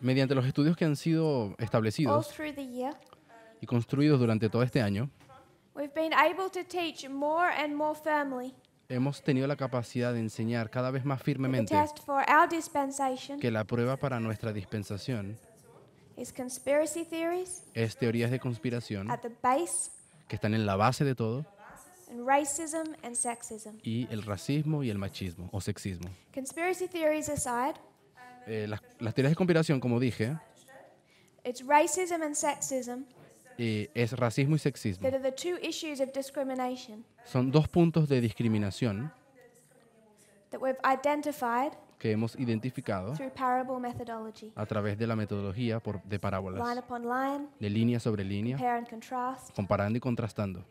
mediante los estudios que han sido establecidos y construidos durante todo este año, hemos tenido la capacidad de enseñar cada vez más firmemente que la prueba para nuestra dispensación es teorías de conspiración que están en la base de todo y el racismo y el machismo o sexismo. Conspiracy theories aside, eh, las, teorías de conspiración, como dije, it's es racismo y sexismo. Son dos puntos de discriminación que hemos identificado a través de la metodología por- de Line parábolas, de línea sobre línea, comparando y contrastando.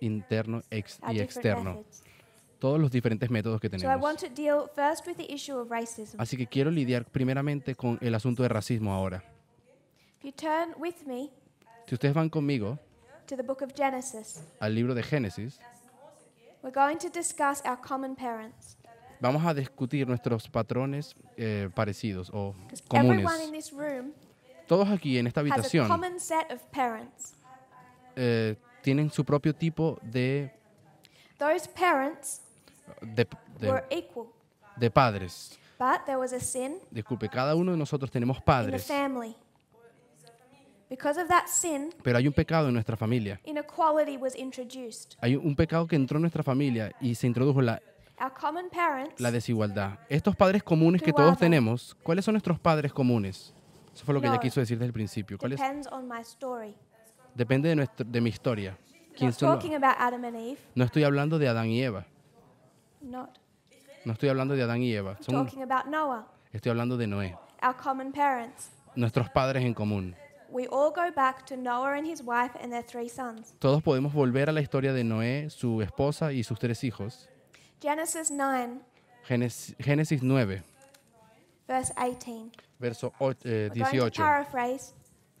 Interno y externo. Todos los diferentes métodos que tenemos. Así que quiero lidiar primeramente con el asunto de racismo ahora. si ustedes van conmigo al libro de Génesis, vamos a discutir nuestros patrones eh, parecidos o comunes. Todos aquí en esta habitación eh, tienen su propio tipo de, de, padres. but Disculpe, cada uno de nosotros tenemos padres, pero hay un pecado en nuestra familia. Hay un pecado que entró en nuestra familia y se introdujo la, la desigualdad. Estos padres comunes que todos tenemos, ¿cuáles son nuestros padres comunes? Eso fue lo que ella quiso decir desde el principio. Depende de, de mi historia. No estoy hablando de Adán y Eva. No estoy hablando de Adán y Eva. Estoy hablando de Noé. Nuestros padres en común. Todos podemos volver a la historia de Noé, su esposa y sus tres hijos. Génesis, 9. Verso 18. Eh,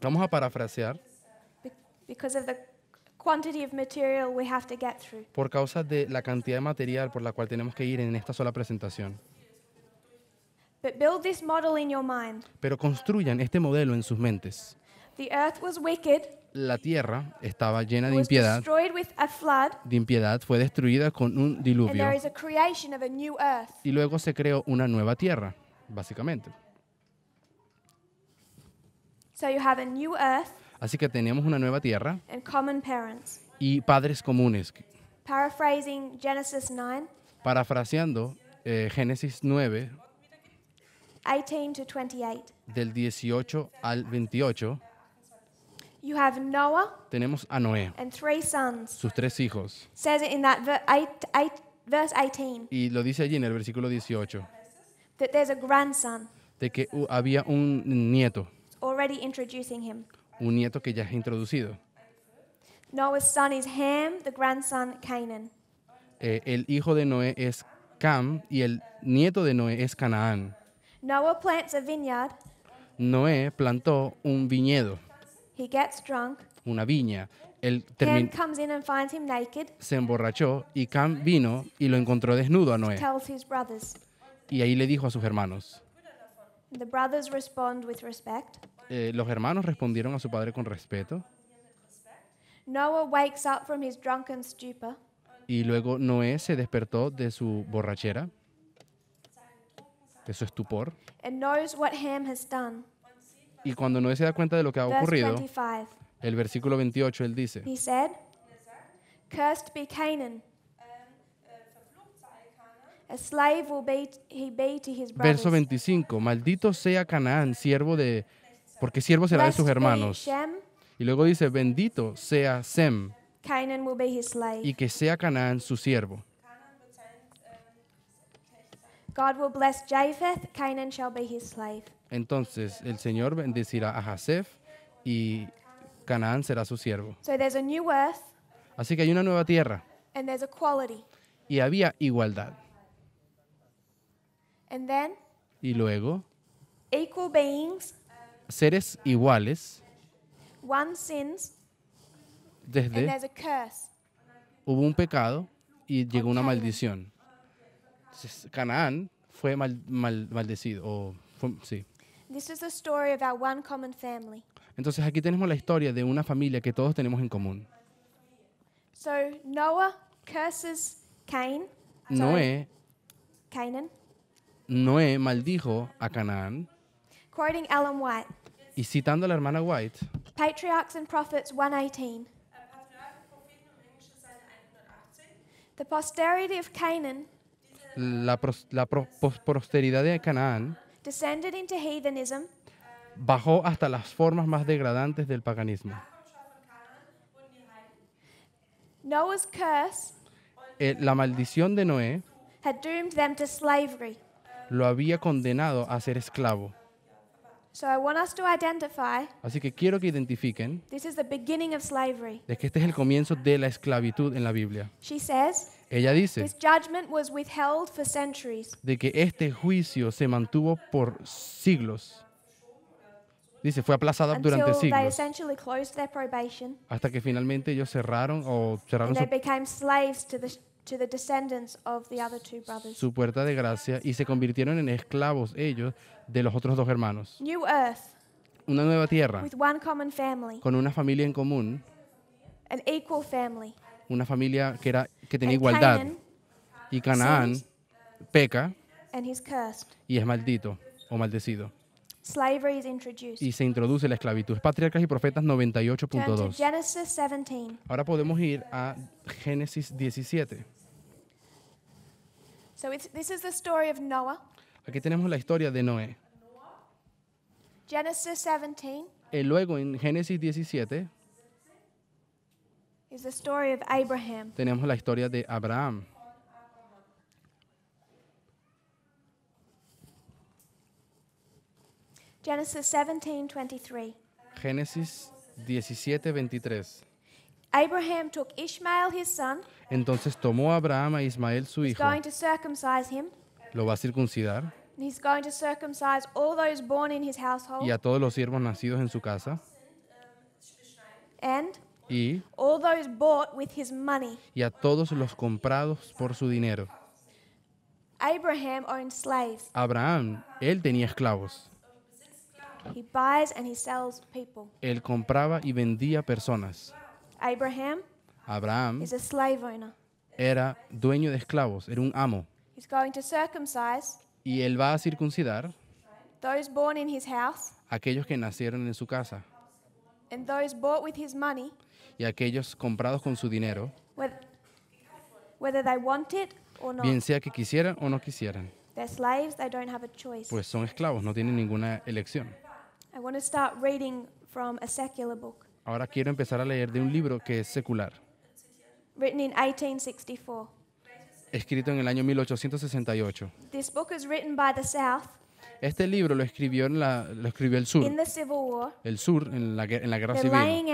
Vamos a parafrasear. Because por causa de la cantidad de material por la cual tenemos que ir en esta sola presentación. Pero construyan este modelo en sus mentes. La tierra estaba llena de impiedad. De impiedad fue destruida con un diluvio. Y luego se creó una nueva tierra, básicamente. So you have a new earth. Así que tenemos una nueva tierra y padres comunes. Parafraseando eh, Génesis 9, del 18 al 28, tenemos a Noé, y sus tres hijos. Y lo dice allí en el versículo 18, de que uh, había un nieto. already introducing him un nieto que ya es introducido. Noah's son is Ham, the grandson Canaan. Eh, el hijo de Noé es Cam y el nieto de Noé es Canaán. Noah plants a vineyard. Noé plantó un viñedo. He gets drunk. Una viña. Él Cam comes in and finds him naked. Se emborrachó y Cam vino y lo encontró desnudo a Noé. Tells his brothers. Y ahí le dijo a sus hermanos. The brothers respond with respect. Eh, los hermanos respondieron a su padre con respeto. Noah wakes up from his drunken stupor. Y luego Noé se despertó de su borrachera, de su estupor. Y cuando Noé se da cuenta de lo que ha ocurrido, el versículo 28, él dice, Cursed be Canaan. Verso 25, maldito sea Canaán, siervo de porque siervo será de sus hermanos. Y luego dice, bendito sea Sem, y que sea Canaán su siervo. Entonces el Señor bendecirá a Jasef y Canaán será su siervo. Así que hay una nueva tierra. Y había igualdad. y luego, equal seres iguales desde hubo un pecado y llegó una maldición. Canaán fue mal, mal, maldecido. O sí. Entonces aquí tenemos la historia de una familia que todos tenemos en común. Noé, Noé maldijo a Canaán. Quoting Ellen White. Y citando a la hermana White. Patriarchs and Prophets 118. The posterity of Canaan. La, pros, la pro, pos, posteridad de Canaán. Descended into heathenism. Bajó hasta las formas más degradantes del paganismo. Noah's curse. Eh, la maldición de Noé. Had doomed them to slavery. Lo había condenado a ser esclavo. Así que quiero que identifiquen de que este es el comienzo de la esclavitud en la Biblia. Ella dice de que este juicio se mantuvo por siglos. Dice, fue aplazado durante siglos hasta que finalmente ellos cerraron o cerraron su puerta de gracia y se convirtieron en esclavos ellos de los otros dos hermanos. Una nueva tierra con una familia en común, una familia que, era, que tenía igualdad. Y Canaán peca y es maldito o maldecido. Y se introduce la esclavitud. Es Patriarcas y Profetas 98.2. Ahora podemos ir a Génesis 17. So it's, this is the story of Noah Aquí tenemos la historia de Noé. 17 y eh, luego en Génesis 17 tenemos la historia de Abraham. Genesis 17:23. Génesis 17, 23. Abraham took Ishmael, his son, Entonces tomó Abraham a Ismael su hijo. lo va a circuncidar He's going to circumcise all those born in his household. y a todos los siervos nacidos en su casa And y, all those bought with his money. y a todos los comprados por su dinero. Abraham owned slaves. Abraham, él tenía esclavos. He buys and he sells people. Él compraba y vendía personas. Abraham Abraham is a slave owner. era dueño de esclavos, era un amo. He's going to circumcise y él va a circuncidar aquellos que nacieron en su casa y aquellos comprados con su dinero, bien sea que quisieran o no quisieran. Pues son esclavos, no tienen ninguna elección. Ahora quiero empezar a leer de un libro que es secular, Escrito en 1864 escrito en el año 1868. Este libro lo escribió, la, lo escribió el sur. el sur, en la, guerra civil.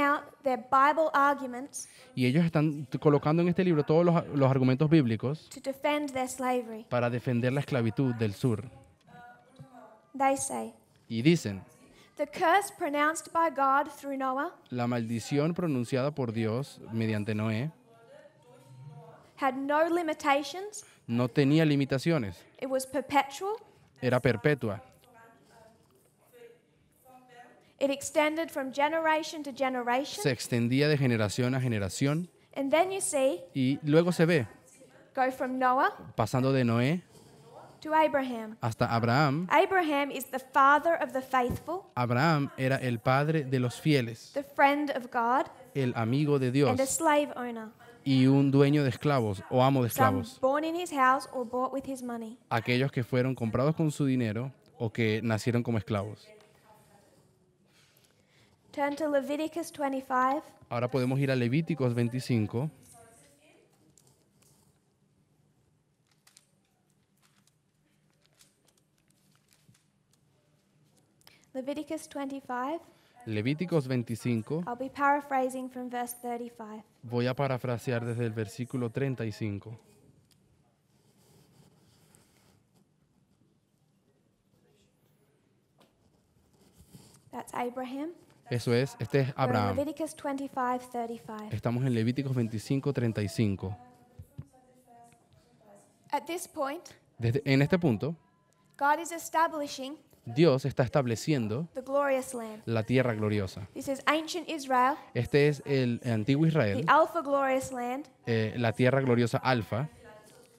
y ellos están colocando en este libro todos los, argumentos bíblicos para defender la esclavitud del sur. y dicen, la maldición pronunciada por Dios mediante Noé had no limitations. No tenía limitaciones. It was perpetual. Era perpetua. It extended from generation to generation. Se extendía de generación a generación. And then you see, y luego se ve go from Noah, pasando de Noé to Abraham. hasta Abraham. Abraham, is the father of the faithful, Abraham era el padre de los fieles, the friend of God, el amigo de Dios and a slave owner y un dueño de esclavos o amo de esclavos. Aquellos que fueron comprados con su dinero o que nacieron como esclavos. Turn to Leviticus 25. Ahora podemos ir a Levíticos 25. Leviticus 25. Levíticos 25. Voy a parafrasear desde el versículo 35. Eso es, este es Abraham. Estamos en Levíticos 25, 35. en este punto, God is establishing Dios está estableciendo la tierra gloriosa. Este es el antiguo Israel, eh, la tierra gloriosa alfa,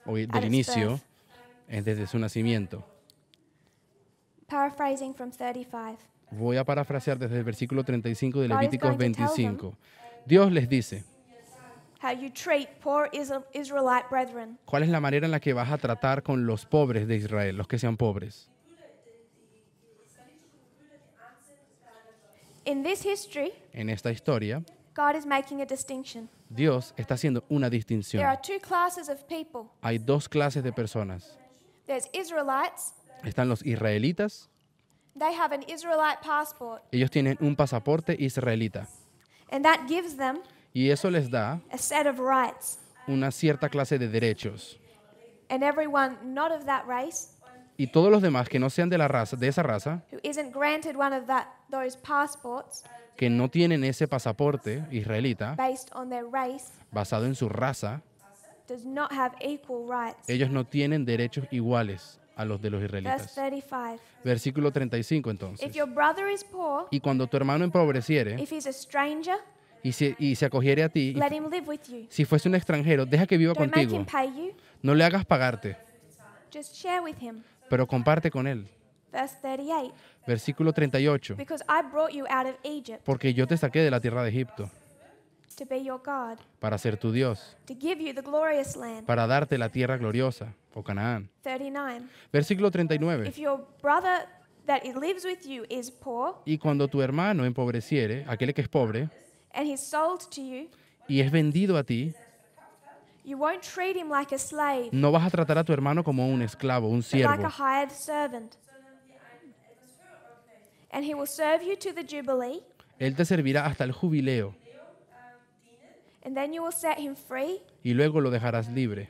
del inicio, desde su nacimiento. Voy a parafrasear desde el versículo 35 de Levíticos 25. Dios les dice, ¿cuál es la manera en la que vas a tratar con los pobres de Israel, los que sean pobres? In this history, en esta historia, God is making a distinction. Dios está haciendo una distinción. There are two classes of people. Hay dos clases de personas. There's Israelites. Están los israelitas. They have an Israelite passport. Ellos tienen un pasaporte israelita. And that gives them y eso les da a set of rights. una cierta clase de derechos. And everyone not of that race y todos los demás que no sean de la raza, de esa raza, que no tienen ese pasaporte israelita basado en su raza, ellos no tienen derechos iguales a los de los israelitas. Versículo 35 entonces. y cuando tu hermano empobreciere, y se, y se acogiere a ti, si fuese un extranjero, deja que viva contigo. No le hagas pagarte pero comparte con él. Versículo 38. Porque yo te saqué de la tierra de Egipto para ser tu Dios, para darte la tierra gloriosa, o Canaán. Versículo 39. y cuando tu hermano empobreciere, aquel que es pobre, y es vendido a ti, You won't treat him like a slave, No vas a tratar a tu hermano como un esclavo, un siervo. like siervo, a hired servant. And he will serve you to the Jubilee, Él te servirá hasta el jubileo and then you will set him free, y luego lo dejarás libre,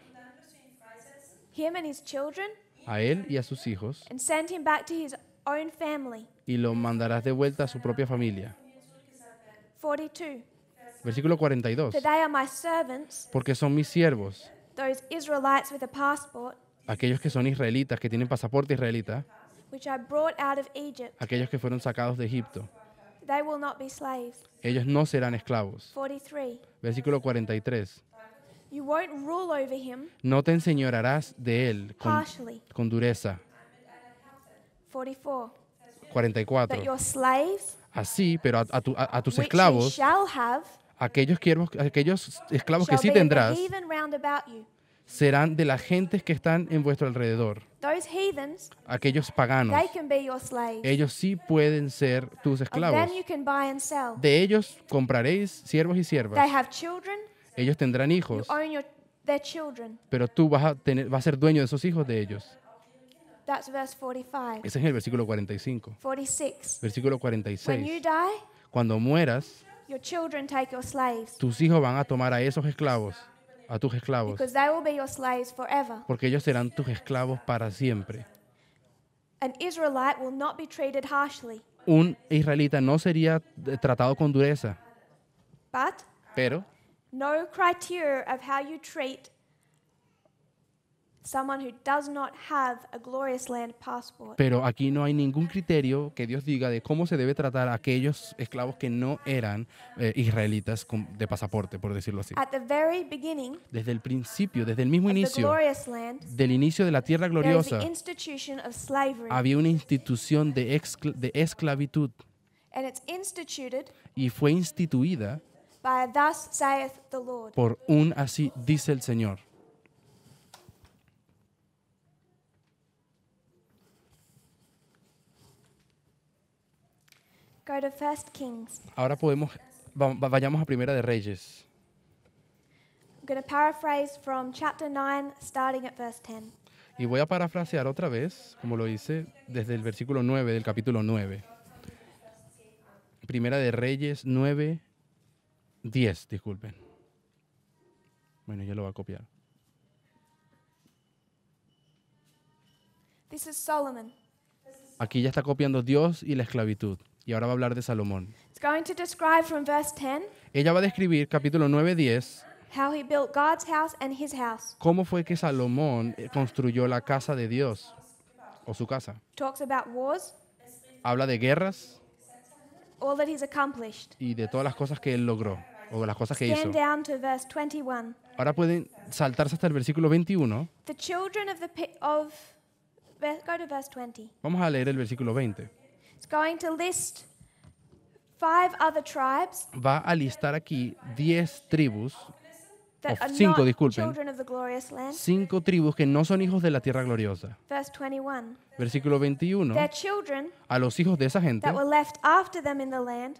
him and his children, a él y a sus hijos, and send him back to his own family. y lo mandarás de vuelta a su propia familia. 42. Versículo 42. Porque son mis siervos, aquellos que son israelitas, que tienen pasaporte israelita, aquellos que fueron sacados de Egipto. Ellos no serán esclavos. Versículo 43. No te enseñorarás de él con, dureza. 44. Así, pero a, tus esclavos, Aquellos, aquellos esclavos que sí tendrás serán de las gentes que están en vuestro alrededor. Aquellos paganos, ellos sí pueden ser tus esclavos. De ellos compraréis siervos y siervas. Ellos tendrán hijos, pero tú vas a, tener, vas a ser dueño de esos hijos de ellos. Ese es el versículo 45. Versículo 46. Cuando mueras, tus hijos van a tomar a esos esclavos, a tus esclavos, porque ellos serán tus esclavos para siempre. Un israelita no sería eh, tratado con dureza, pero no criterio of how you treat pero aquí no hay ningún criterio que Dios diga de cómo se debe tratar a aquellos esclavos que no eran eh, israelitas de pasaporte, por decirlo así. desde el principio, desde el mismo inicio del inicio de la tierra gloriosa, había una institución de, de esclavitud y fue instituida por un así dice el Señor. Ahora podemos vayamos a Primera de Reyes. I'm paraphrase from chapter 9 starting at verse 10. Y voy a parafrasear otra vez, como lo hice desde el versículo 9 del capítulo 9. Primera de Reyes 9 10, disculpen. Bueno, ya lo voy a copiar. This is Solomon. Aquí ya está copiando Dios y la esclavitud. Y ahora va a hablar de Salomón. Ella va a describir capítulo 9, 10 cómo fue que Salomón construyó la casa de Dios o su casa. Habla de guerras y de todas las cosas que él logró o las cosas que hizo. Ahora pueden saltarse hasta el versículo 21. Vamos a leer el versículo 20. Va a listar aquí 10 tribus, o cinco, disculpen, cinco tribus que no son hijos de la tierra gloriosa. Versículo 21. A los hijos de esa gente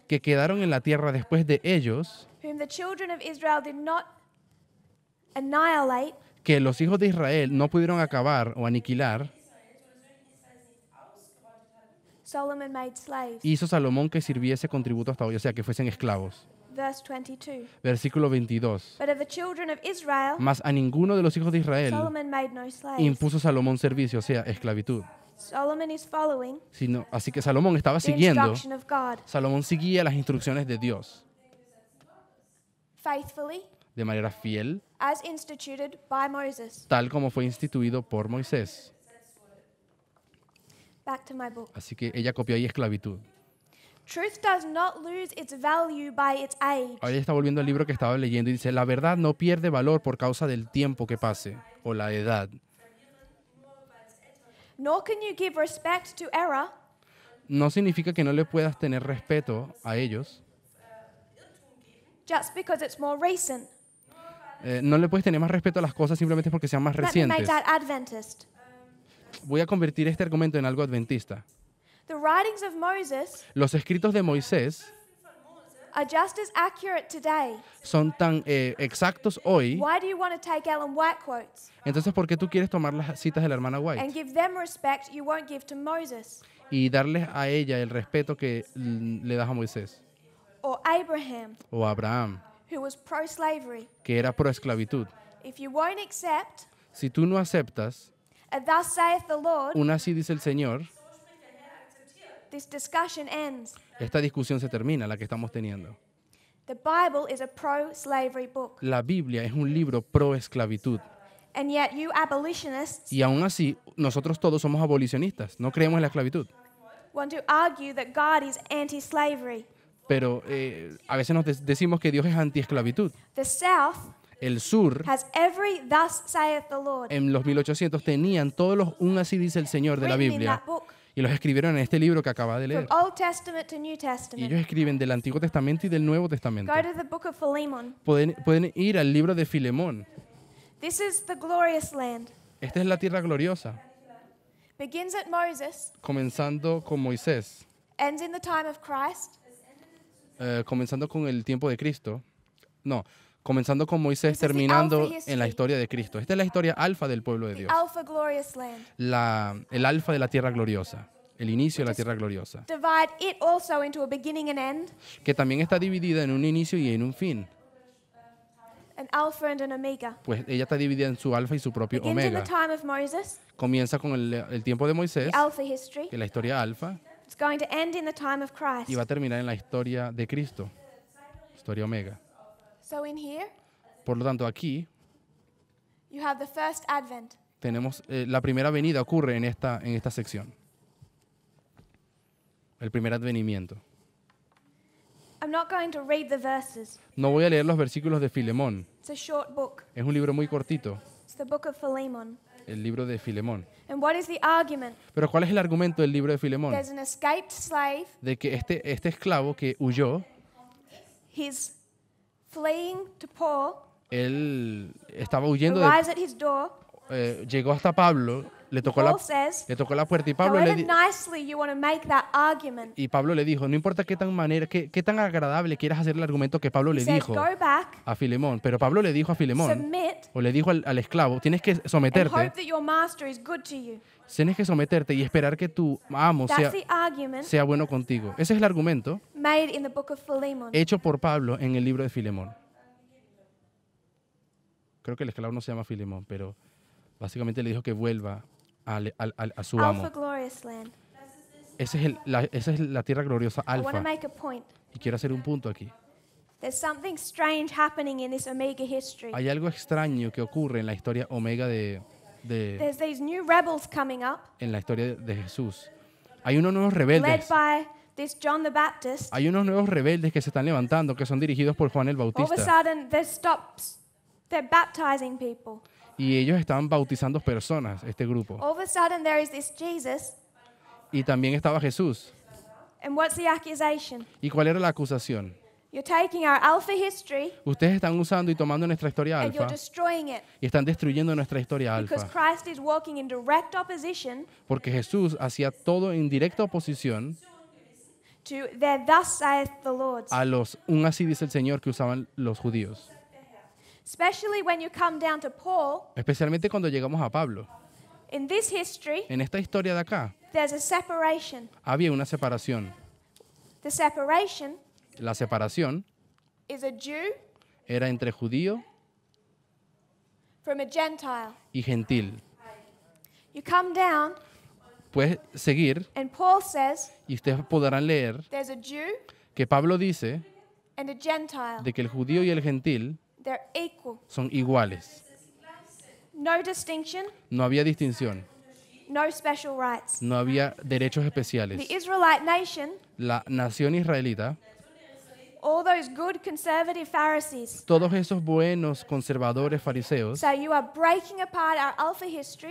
que quedaron en la tierra después de ellos, que los hijos de Israel no pudieron acabar o aniquilar, Hizo Salomón que sirviese con tributo hasta hoy, o sea, que fuesen esclavos. Versículo 22. Mas a ninguno de los hijos de Israel impuso Salomón servicio, o sea, esclavitud. Sino, así que Salomón estaba siguiendo. Salomón seguía las instrucciones de Dios. De manera fiel. Tal como fue instituido por Moisés. Así que ella copió ahí esclavitud. Ahora ella está volviendo al libro que estaba leyendo y dice, la verdad no pierde valor por causa del tiempo que pase o la edad. No significa que no le puedas tener respeto a ellos. Eh, no le puedes tener más respeto a las cosas simplemente porque sean más recientes voy a convertir este argumento en algo adventista. Los escritos de Moisés son tan eh, exactos hoy. Entonces, ¿por qué tú quieres tomar las citas de la hermana White y darles a ella el respeto que le das a Moisés o Abraham, que era pro esclavitud? Si tú no aceptas un así dice el Señor. Esta discusión se termina, la que estamos teniendo. La Biblia es un libro pro esclavitud. y aún así, nosotros todos somos abolicionistas, no creemos en la esclavitud. Pero eh, a veces nos decimos que Dios es anti-esclavitud el sur, en los 1800 tenían todos los un así dice el Señor de la Biblia. Y los escribieron en este libro que acaba de leer. Y ellos escriben del Antiguo Testamento y del Nuevo Testamento. Pueden, ir al libro de Filemón. Esta es la tierra gloriosa. comenzando con Moisés. Eh, comenzando con el tiempo de Cristo. No, comenzando con Moisés, terminando en la historia de Cristo. Esta es la historia alfa del pueblo de Dios, el alfa de la tierra gloriosa el inicio de la tierra gloriosa, que también está dividida en un inicio y en un fin. Pues ella está dividida en su alfa y su propio omega. Comienza con el, el tiempo de Moisés, que la historia alfa, y va a terminar en la historia de Cristo, historia omega. Por lo tanto, aquí tenemos eh, la primera venida ocurre en esta, en esta sección. El primer advenimiento. No voy a leer los versículos de Filemón. Es un libro muy cortito. El libro de Filemón. Pero ¿cuál es el argumento del libro de Filemón? De que este, este esclavo que huyó, él estaba huyendo de, eh, llegó hasta Pablo, le tocó, la, le tocó la puerta y Pablo le, y Pablo le dijo, no importa qué tan manera, qué, qué tan agradable quieras hacer el argumento que Pablo le dijo a Filemón, pero Pablo le dijo a Filemón o le dijo al, al esclavo, tienes que someterte Tienes que someterte y esperar que tu amo sea, bueno contigo. Ese es el argumento hecho por Pablo en el libro de Filemón. Creo que el esclavo no se llama Filemón, pero básicamente le dijo que vuelva a, su amo. es esa es la tierra gloriosa alfa. Y quiero hacer un punto aquí. Hay algo extraño que ocurre en la historia omega de, en la historia de Jesús. Hay unos nuevos rebeldes. Hay unos nuevos rebeldes que se están levantando, que son dirigidos por Juan el Bautista. Y ellos estaban bautizando personas, este grupo. Y también estaba Jesús. ¿Y cuál era la acusación? Ustedes están usando y tomando nuestra historia alfa y están destruyendo nuestra historia alfa. Porque Jesús hacía todo en directa oposición a los un así dice el Señor que usaban los judíos. Especialmente cuando llegamos a Pablo. en esta historia de acá, había una separación. La separación la separación era entre judío y gentil. Puedes seguir y ustedes podrán leer que Pablo dice de que el judío y el gentil son iguales. No, había distinción. No, había derechos especiales. la nación israelita todos esos buenos conservadores fariseos.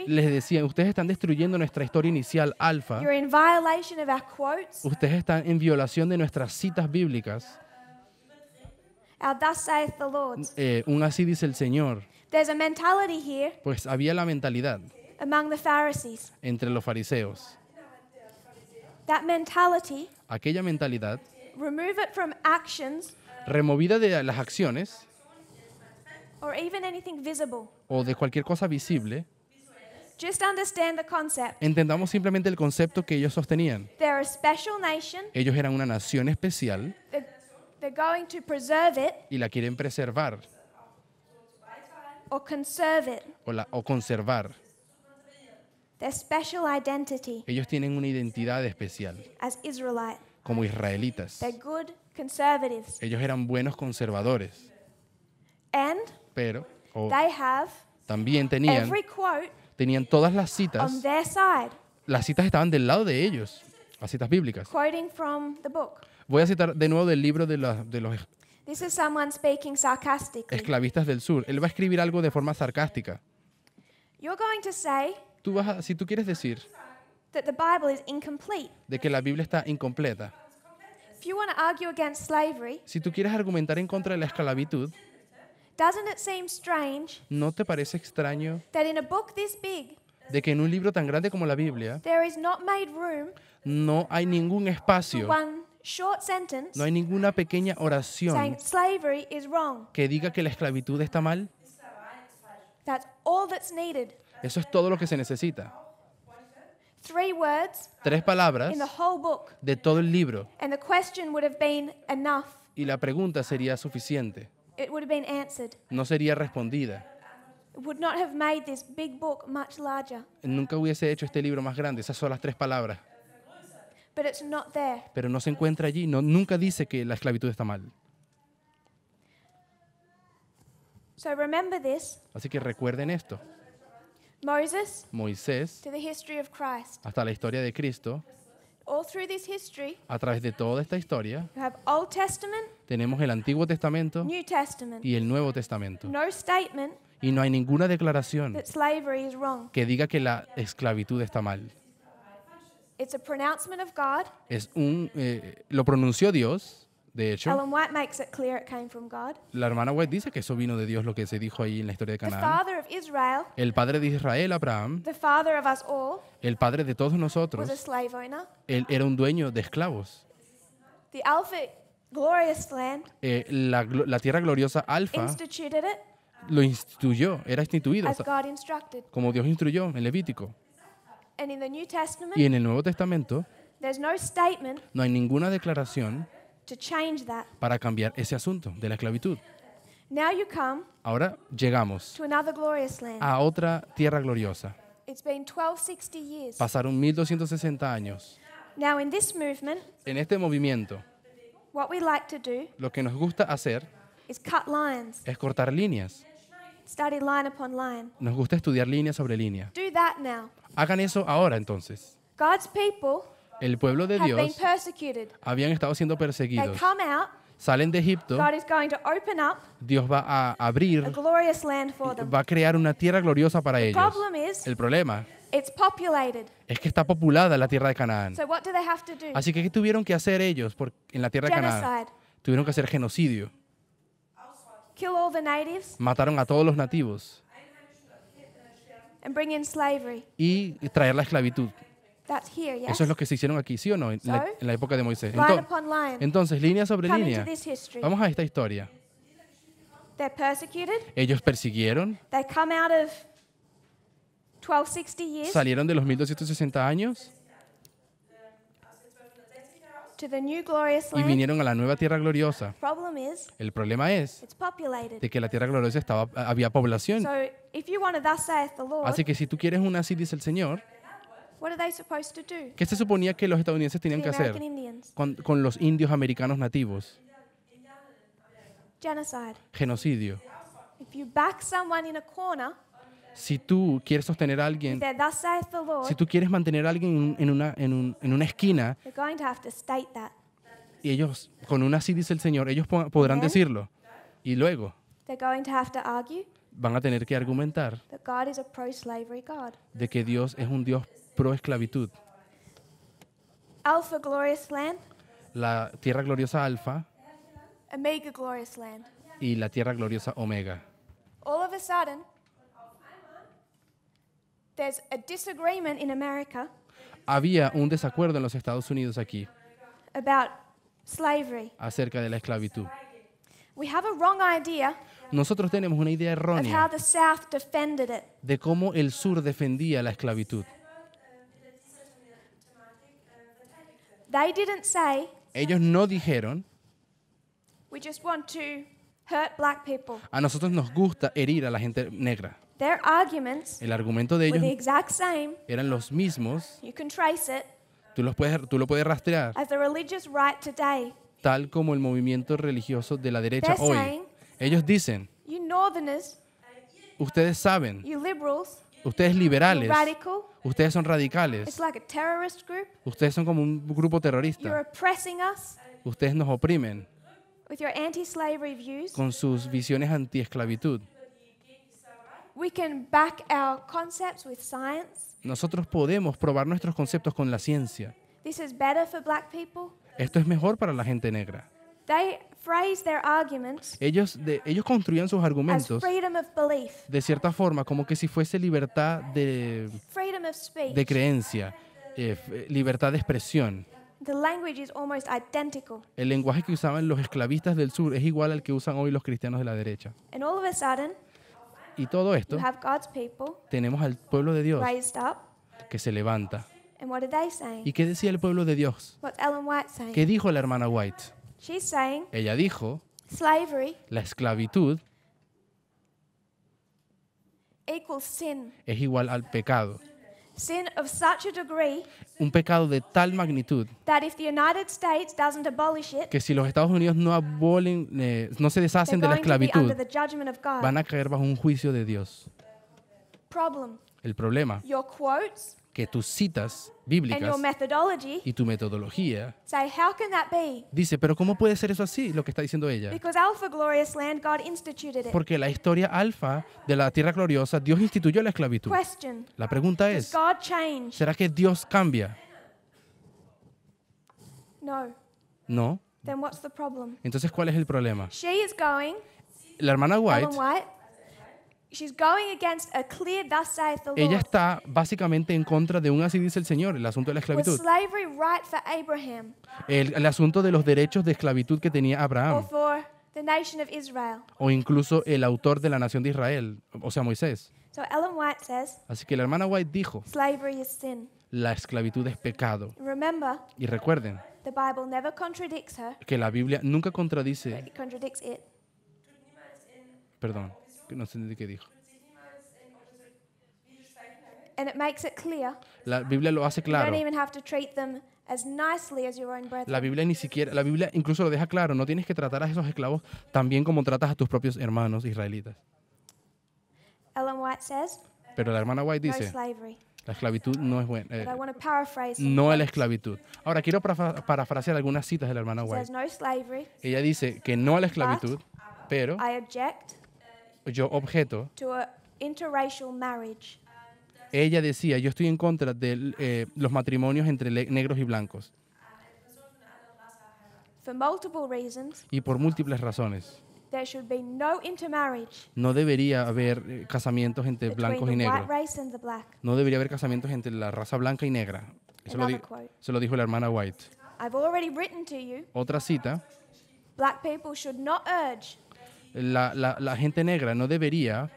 Les decían, ustedes están destruyendo nuestra historia inicial alfa. Ustedes están en violación de nuestras citas bíblicas. Eh, un así dice el Señor. Pues había la mentalidad. Entre los fariseos. mentality. Aquella mentalidad removida de las acciones o de cualquier cosa visible, entendamos simplemente el concepto que ellos sostenían. Ellos eran una nación especial y la quieren preservar o, conservar. Ellos tienen una identidad especial como israelitas. Ellos eran buenos conservadores. Pero también tenían, tenían todas las citas. Las citas estaban del lado de ellos, las citas bíblicas. Voy a citar de nuevo del libro de, de los esclavistas del sur. Él va a escribir algo de forma sarcástica. tú vas a, si tú quieres decir, de que la Biblia está incompleta. Si tú quieres argumentar en contra de la esclavitud, ¿no te parece extraño de que en un libro tan grande como la Biblia no hay ningún espacio, no hay ninguna pequeña oración que diga que la esclavitud está mal? Eso es todo lo que se necesita tres palabras de todo el libro. Y la pregunta sería suficiente. No sería respondida. Nunca hubiese hecho este libro más grande. Esas son las tres palabras. Pero no se encuentra allí. No, nunca dice que la esclavitud está mal. Así que recuerden esto. Moses, Moisés hasta la historia de Cristo. a través de toda esta historia, tenemos el Antiguo Testamento y el Nuevo Testamento. y no hay ninguna declaración que diga que la esclavitud está mal. Es un, eh, lo pronunció Dios. De hecho, la hermana White dice que eso vino de Dios, lo que se dijo ahí en la historia de Canaán. El padre de Israel, Abraham, el padre de todos nosotros, era un dueño de esclavos. Eh, la, tierra gloriosa Alfa lo instituyó, era instituido, como Dios instruyó en Levítico. Y en el Nuevo Testamento no hay ninguna declaración para cambiar ese asunto de la esclavitud. Ahora llegamos a otra tierra gloriosa. Pasaron 1260 años. En este movimiento, lo que nos gusta hacer es cortar líneas. Nos gusta estudiar línea sobre línea. Hagan eso ahora entonces el pueblo de Dios habían estado siendo perseguidos. Salen de Egipto. Dios va a abrir, va a crear una tierra gloriosa para ellos. El problema es que está populada la tierra de Canaán. Así que, ¿qué tuvieron que hacer ellos por, en la tierra de Canaán? Tuvieron que hacer genocidio. Mataron a todos los nativos. Y traer la esclavitud. Eso es lo que se hicieron aquí, ¿sí o no? En, la, época de Moisés. entonces, línea sobre línea, vamos a esta historia. Ellos persiguieron. Salieron de los 1260 años. Y vinieron a la nueva tierra gloriosa. El problema es de que la tierra gloriosa estaba, había población. Así que si tú quieres una así, dice el Señor, ¿Qué se suponía que los estadounidenses tenían que hacer con, los indios americanos nativos? Genocidio. si tú quieres sostener a alguien, si tú quieres mantener a alguien en una, en, un, en una esquina, y ellos, con una así dice el Señor, ellos podrán decirlo. Y luego, van a tener que argumentar de que Dios es un Dios pro esclavitud. Alpha Land. La tierra gloriosa Alfa. Omega Glorious Land. Y la tierra gloriosa Omega. All of a sudden, there's a disagreement in America. Había un desacuerdo en los Estados Unidos aquí. About slavery. Acerca de la esclavitud. We have a wrong idea Nosotros tenemos una idea errónea de cómo el sur defendía la esclavitud. Ellos no dijeron, a nosotros nos gusta herir a la gente negra. El argumento de ellos eran los mismos, tú, los puedes, tú lo puedes rastrear, tal como el movimiento religioso de la derecha hoy. Ellos dicen, ustedes saben, ustedes liberales, Ustedes son radicales. Ustedes son como un grupo terrorista. Ustedes nos oprimen con sus visiones anti-esclavitud. Nosotros podemos probar nuestros conceptos con la ciencia. Esto es mejor para la gente negra ellos, de, ellos construían sus argumentos de cierta forma, como que si fuese libertad de, de creencia, eh, eh, libertad de expresión. El lenguaje que usaban los esclavistas del sur es igual al que usan hoy los cristianos de la derecha. y todo esto, tenemos al pueblo de Dios que se levanta. ¿Y qué decía el pueblo de Dios? ¿Qué dijo la hermana White? ella dijo, la esclavitud es igual al pecado. un pecado de tal magnitud que si los Estados Unidos no eh, no se deshacen de la esclavitud, van a caer bajo un juicio de Dios. El problema. Your quotes, que tus citas bíblicas y tu metodología dice, pero ¿cómo puede ser eso así? Lo que está diciendo ella. Porque la historia alfa de la tierra gloriosa, Dios instituyó la esclavitud. la pregunta es, ¿será que Dios cambia? No. Entonces, ¿cuál es el problema? la hermana White ella está básicamente en contra de un así dice el Señor, el asunto de la esclavitud. El, asunto de los derechos de esclavitud que tenía Abraham. O incluso el autor de la nación de Israel, o sea, Moisés. Así que la hermana White dijo, la esclavitud es pecado. Y recuerden que la Biblia nunca contradice. Perdón que No sé qué dijo. And it makes it clear. La Biblia lo hace claro. You don't even have to treat them as nicely as your own La Biblia ni siquiera, la Biblia incluso lo deja claro, no tienes que tratar a esos esclavos también como tratas a tus propios hermanos israelitas. Ellen White says, Pero la hermana White dice, La esclavitud no es buena. Eh, no es la esclavitud. Ahora quiero parafrasear algunas citas de la hermana White. Ella dice que no a la esclavitud, pero yo objeto. Ella decía, yo estoy en contra de eh, los matrimonios entre negros y blancos. y por múltiples razones. no, debería haber eh, casamientos entre blancos y negros. No debería haber casamientos entre la raza blanca y negra. Eso lo, se lo dijo la hermana White. Otra cita. Black people should not urge la, la, gente negra no debería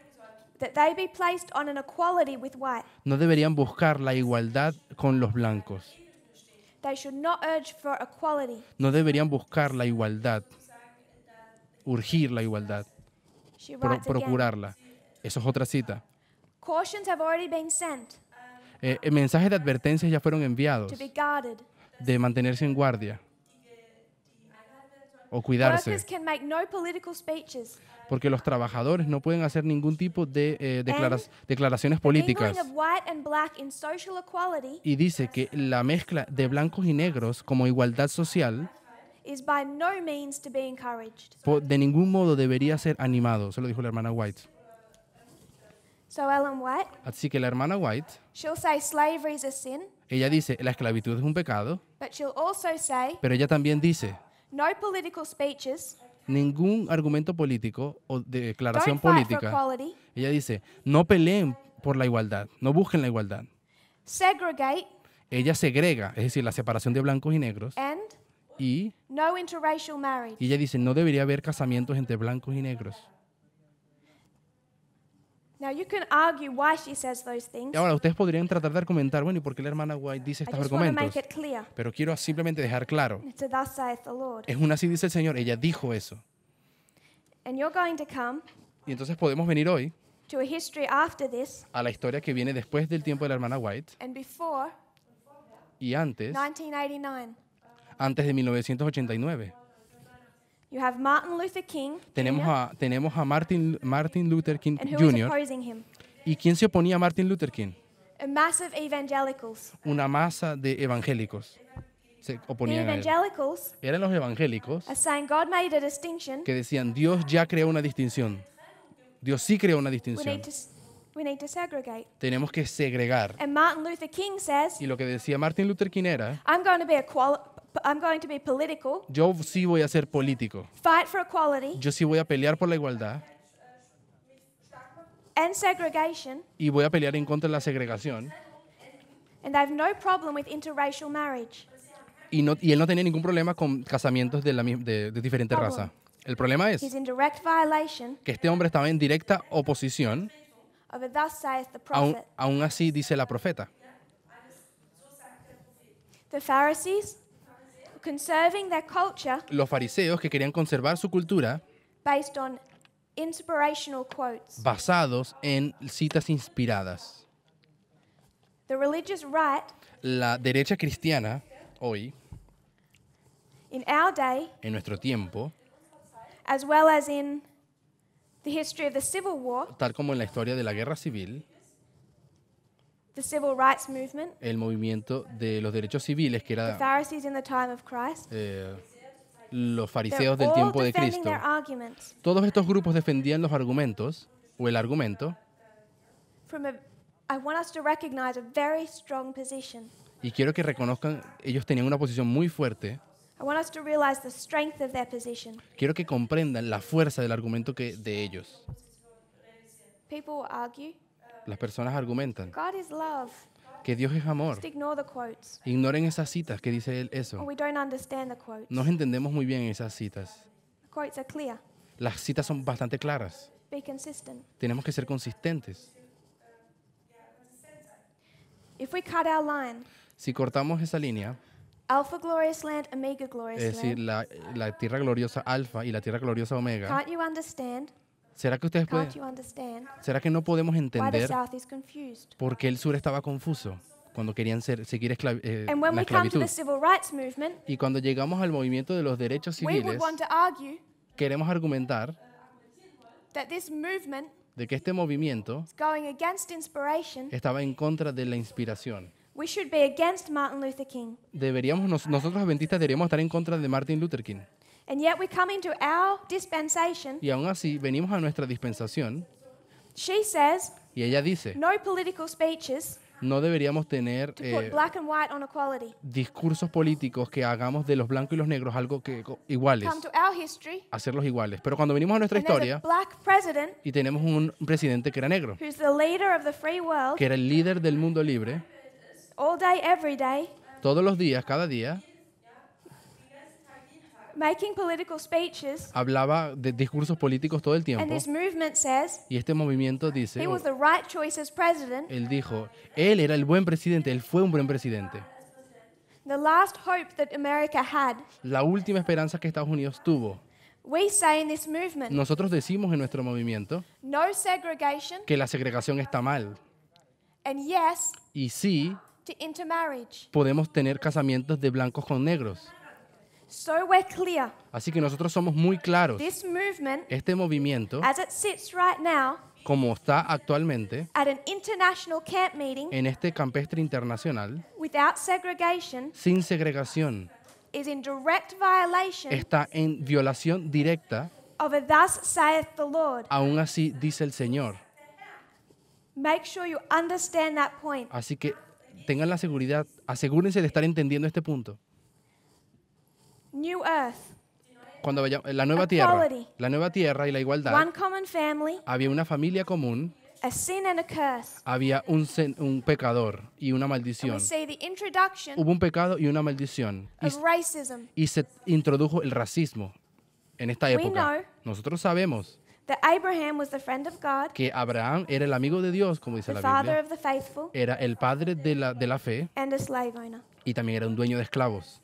no deberían buscar la igualdad con los blancos. No deberían buscar la igualdad, urgir la igualdad, procurarla. Eso es otra cita. Eh, eh, mensajes de advertencias ya fueron enviados de mantenerse en guardia o cuidarse. Porque los trabajadores no pueden hacer ningún tipo de eh, declaraciones políticas. Y dice que la mezcla de blancos y negros como igualdad social de ningún modo debería ser animado. Se lo dijo la hermana White. Así que la hermana White, ella dice, la esclavitud es un pecado, pero ella también dice, no political speeches. Ningún argumento político o declaración política. Ella dice, no peleen por la igualdad, no busquen la igualdad. Ella segrega, es decir, la separación de blancos y negros. y ella dice, no debería haber casamientos entre blancos y negros. Ahora ustedes podrían tratar de argumentar, bueno, ¿y por qué la hermana White dice estos argumentos? Pero quiero simplemente dejar claro. Es una así dice el Señor, ella dijo eso. y entonces podemos venir hoy a, la historia que viene después del tiempo de la hermana White y antes antes de 1989 tenemos a, tenemos a Martin, Martin Luther King Jr. ¿Y quién se oponía a Martin Luther King? Una masa de evangélicos se oponían a él. Eran los evangélicos que decían, Dios ya creó una distinción. Dios sí creó una distinción. Tenemos que segregar. y lo que decía Martin Luther King era, yo sí voy a ser político. Yo sí voy a pelear por la igualdad. Y voy a pelear en contra de la segregación. Y, no, y él no tenía ningún problema con casamientos de, de, diferente raza. El problema es que este hombre estaba en directa oposición. Aún, así dice la profeta. The Pharisees los fariseos que querían conservar su cultura basados en citas inspiradas. La derecha cristiana hoy, en nuestro tiempo, tal como en la historia de la guerra civil, el movimiento de los derechos civiles, que era eh, los fariseos del tiempo de Cristo. Todos estos grupos defendían los argumentos o el argumento. Y quiero que reconozcan, ellos tenían una posición muy fuerte. Quiero que comprendan la fuerza del argumento que, de ellos. Las personas argumentan que Dios es amor. Ignoren esas citas que dice él eso. No entendemos muy bien esas citas. Las citas son bastante claras. Tenemos que ser consistentes. si cortamos esa línea, Alpha land, Omega es decir, la, tierra gloriosa Alfa y la tierra gloriosa Omega, Can't you ¿Será que ustedes pueden? ¿Será que no podemos entender por qué el sur estaba confuso? cuando querían ser, seguir eh, esclavitud. y cuando llegamos al movimiento de los derechos civiles, queremos argumentar de que este movimiento estaba en contra de la inspiración. Deberíamos, nosotros adventistas deberíamos estar en contra de Martin Luther King. Y aún así venimos a nuestra dispensación. She says, y ella dice, no, no deberíamos tener eh, discursos políticos que hagamos de los blancos y los negros algo que iguales, hacerlos iguales. Pero cuando venimos a nuestra historia y tenemos un presidente que era negro, que era el líder del mundo libre, todos los días, cada día, hablaba de discursos políticos todo el tiempo. Y este movimiento dice, él dijo, él era el buen presidente, él fue un buen presidente. La última esperanza que Estados Unidos tuvo. Nosotros decimos en nuestro movimiento no que la segregación está mal. Y sí, podemos tener casamientos de blancos con negros. Así que nosotros somos muy claros. este movimiento, como está actualmente, en este campestre internacional, sin segregación, está en violación directa Aún así dice el Señor. Así que tengan la seguridad, asegúrense de estar entendiendo este punto. Cuando la nueva tierra, la nueva tierra y la igualdad, había una familia común, había un, pecador y una maldición. Hubo un pecado y una maldición. Y, y, se introdujo el racismo en esta época. Nosotros sabemos que Abraham era el amigo de Dios, como dice la Biblia, era el padre de la, de la fe y también era un dueño de esclavos.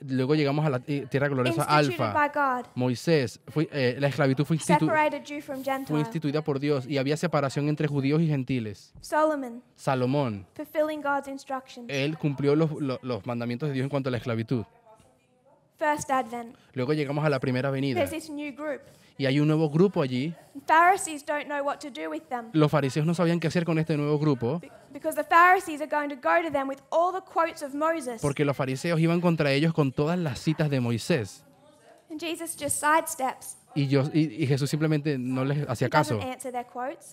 Luego llegamos a la tierra gloriosa Alfa. Moisés, eh, la esclavitud fue, instituida por Dios y había separación entre judíos y gentiles. Salomón, él cumplió los mandamientos de Dios en cuanto a la esclavitud. Luego llegamos a la primera avenida. Y hay un nuevo grupo allí. Los fariseos no sabían qué hacer con este nuevo grupo. Porque los fariseos iban contra ellos con todas las citas de Moisés. Y, Jesús simplemente no les hacía caso.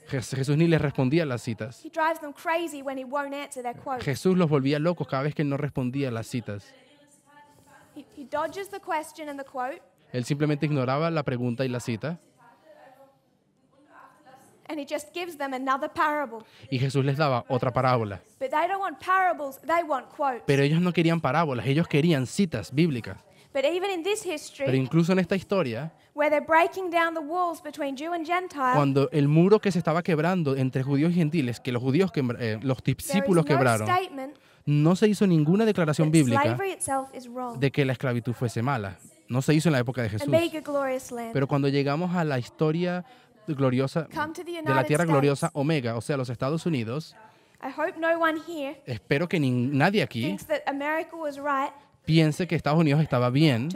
Jesús ni les respondía las citas. Jesús los volvía locos cada vez que no respondía las citas. Él simplemente ignoraba la pregunta y la cita. Y Jesús les daba otra parábola. Pero ellos no querían parábolas, ellos querían citas bíblicas. Pero incluso en esta historia, cuando el muro que se estaba quebrando entre judíos y gentiles, que los judíos eh, los discípulos quebraron, no se hizo ninguna declaración bíblica de que la esclavitud fuese mala. No se hizo en la época de Jesús. Pero cuando llegamos a la historia gloriosa de la tierra gloriosa Omega, o sea, los Estados Unidos, espero que nadie aquí piense que Estados Unidos estaba bien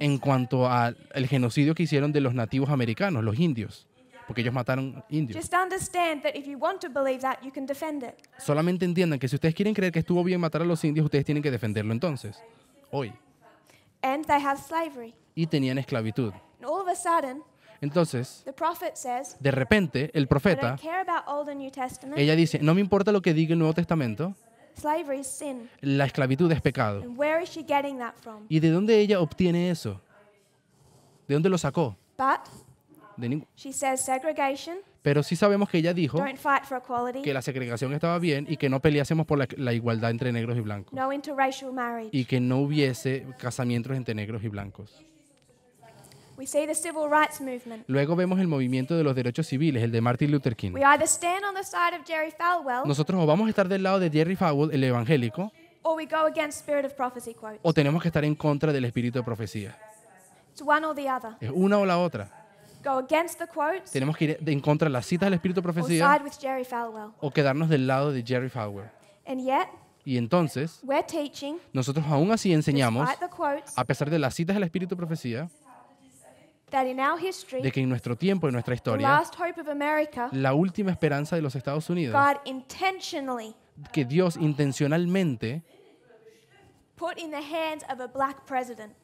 en cuanto al genocidio que hicieron de los nativos americanos, los indios porque ellos mataron indios. Solamente entiendan que si ustedes quieren creer que estuvo bien matar a los indios, ustedes tienen que defenderlo entonces, hoy. Y tenían esclavitud. entonces, de repente, el profeta, ella dice, no me importa lo que diga el Nuevo Testamento, la esclavitud es pecado. ¿Y de dónde ella obtiene eso? ¿De dónde lo sacó? Pero sí sabemos que ella dijo que la segregación estaba bien y que no peleásemos por la, igualdad entre negros y blancos. y que no hubiese casamientos entre negros y blancos. Luego vemos el movimiento de los derechos civiles, el de Martin Luther King. Nosotros o vamos a estar del lado de Jerry Falwell, el evangélico, o tenemos que estar en contra del espíritu de profecía. Es una o la otra tenemos que ir en contra de las citas del espíritu profecía o quedarnos del lado de Jerry Falwell. y entonces, nosotros aún así enseñamos, a pesar de las citas del espíritu profecía, de que en nuestro tiempo, en nuestra historia, la última esperanza de los Estados Unidos, que Dios intencionalmente a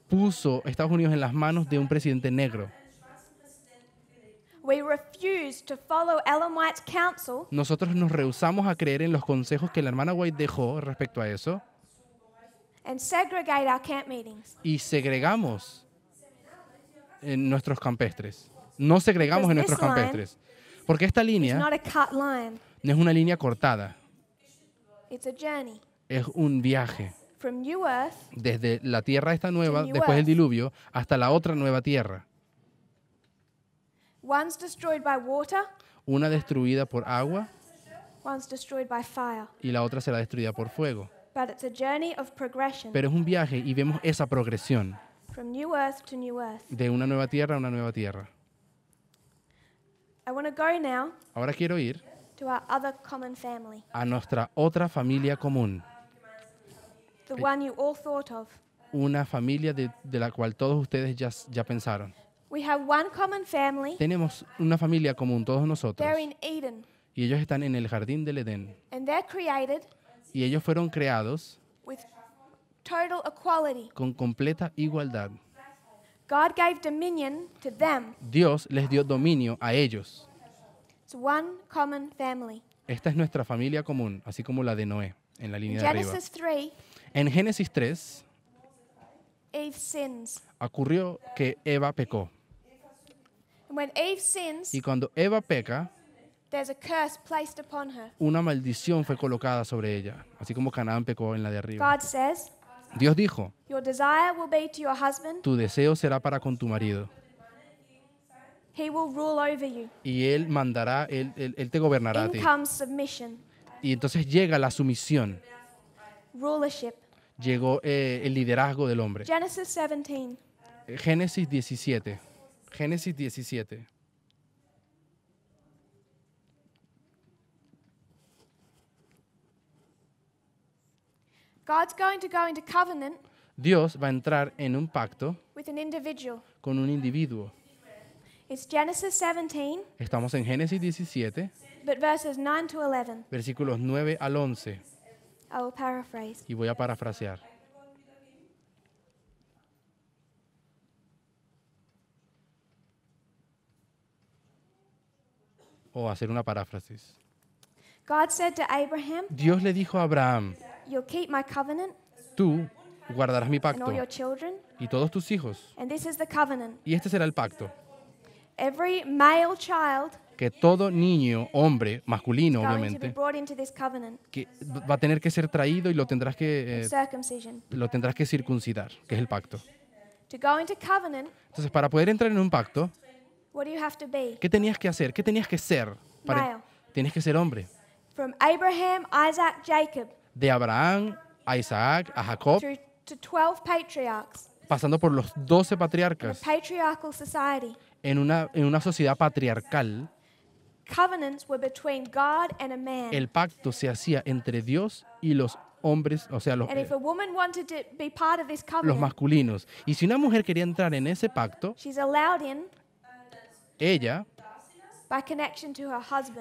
puso Estados Unidos en las manos de un presidente negro. Nosotros nos rehusamos a creer en los consejos que la hermana White dejó respecto a eso y segregamos en nuestros campestres. No segregamos en nuestros campestres. Porque esta línea no es una línea cortada, es un viaje desde la tierra esta nueva, después del diluvio, hasta la otra nueva tierra una destruida por agua y la otra será destruida por fuego. Pero es un viaje y vemos esa progresión de una nueva tierra a una nueva tierra. Ahora quiero ir a nuestra otra familia común, una familia de, la cual todos ustedes ya pensaron. Tenemos una familia común, todos nosotros. Y ellos están en el jardín del Edén. y ellos fueron creados con completa igualdad. Dios les dio dominio a ellos. Esta es nuestra familia común, así como la de Noé, en la línea de arriba. en Génesis 3, ocurrió que Eva pecó y cuando Eva peca, una maldición fue colocada sobre ella, así como Canaán pecó en la de arriba. Dios dijo, tu deseo será para con tu marido. Y él mandará, él, te gobernará a ti. Y entonces llega la sumisión. Llegó eh, el liderazgo del hombre. 17. Génesis 17. Génesis 17. God's going to go into covenant Dios va a entrar en un pacto con un individuo. Estamos en Génesis 17, versículos 9 al 11, y voy a parafrasear. o hacer una paráfrasis. Dios le dijo a Abraham, tú guardarás mi pacto y todos tus hijos. Y este será el pacto. que todo niño, hombre, masculino obviamente, va a tener que ser traído y lo tendrás que, eh, lo tendrás que circuncidar, que es el pacto. Entonces, para poder entrar en un pacto, ¿Qué tenías que hacer? ¿Qué tenías que ser? Para... Tienes que ser hombre. De Abraham Isaac, a Jacob, pasando por los 12 patriarcas en una, en una sociedad patriarcal, el pacto se hacía entre Dios y los hombres, o sea, los, los masculinos. Y si una mujer quería entrar en ese pacto, ella,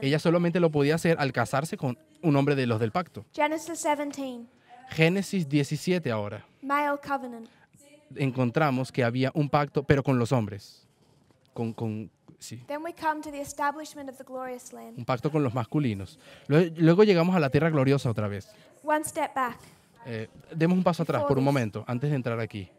ella solamente lo podía hacer al casarse con un hombre de los del pacto. Génesis 17 ahora. Encontramos que había un pacto, pero con los hombres. Con, con, sí. Un pacto con los masculinos. Luego llegamos a la tierra gloriosa otra vez. Eh, demos un paso atrás por un momento, antes de entrar aquí.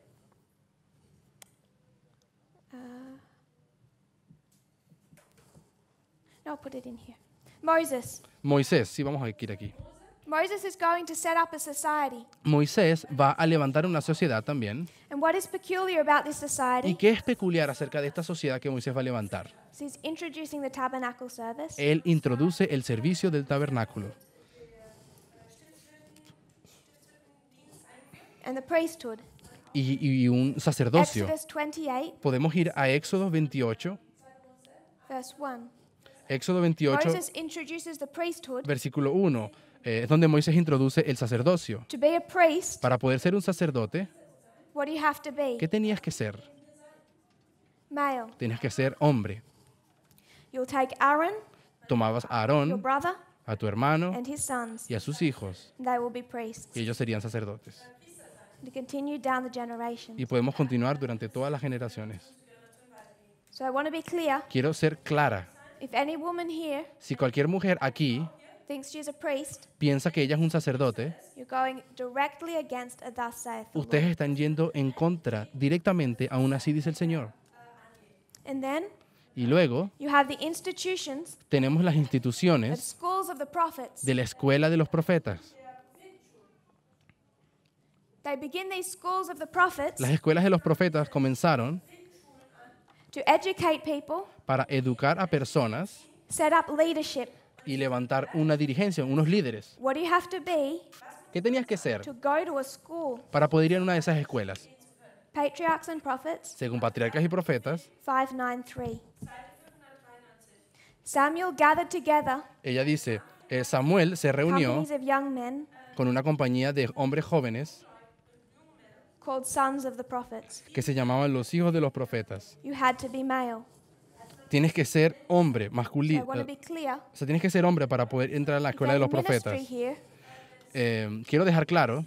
No, put it in here. Moses. Moisés, sí, vamos a ir aquí. Moses is going to set up a society. Moisés va a levantar una sociedad también. And what is peculiar about this society? ¿Y qué es peculiar acerca de esta sociedad que Moisés va a levantar? So he's introducing the tabernacle service. Él introduce el servicio del tabernáculo. And the priesthood. Y, y un sacerdocio. Exodus 28, Podemos ir a Éxodo 28, verse 1. Éxodo 28, versículo 1, eh, es donde Moisés introduce el sacerdocio. Para poder ser un sacerdote, ¿qué tenías que ser? Tenías que ser hombre. Tomabas a Aarón, a tu hermano y a sus hijos, y ellos serían sacerdotes. Y podemos continuar durante todas las generaciones. Quiero ser clara si cualquier mujer aquí piensa que ella es un sacerdote, ustedes están yendo en contra directamente aún así dice el Señor. y luego tenemos las instituciones de la escuela de los profetas. Las escuelas de los profetas comenzaron para educar a personas y levantar una dirigencia, unos líderes. ¿Qué tenías que ser para poder ir a una de esas escuelas? Según patriarcas y profetas, Samuel gathered together ella dice, eh, Samuel se reunió con una compañía de hombres jóvenes que se llamaban los hijos de los profetas. Tienes que ser hombre, masculino. O sea, tienes que ser hombre para poder entrar a la escuela de los profetas. Eh, quiero dejar claro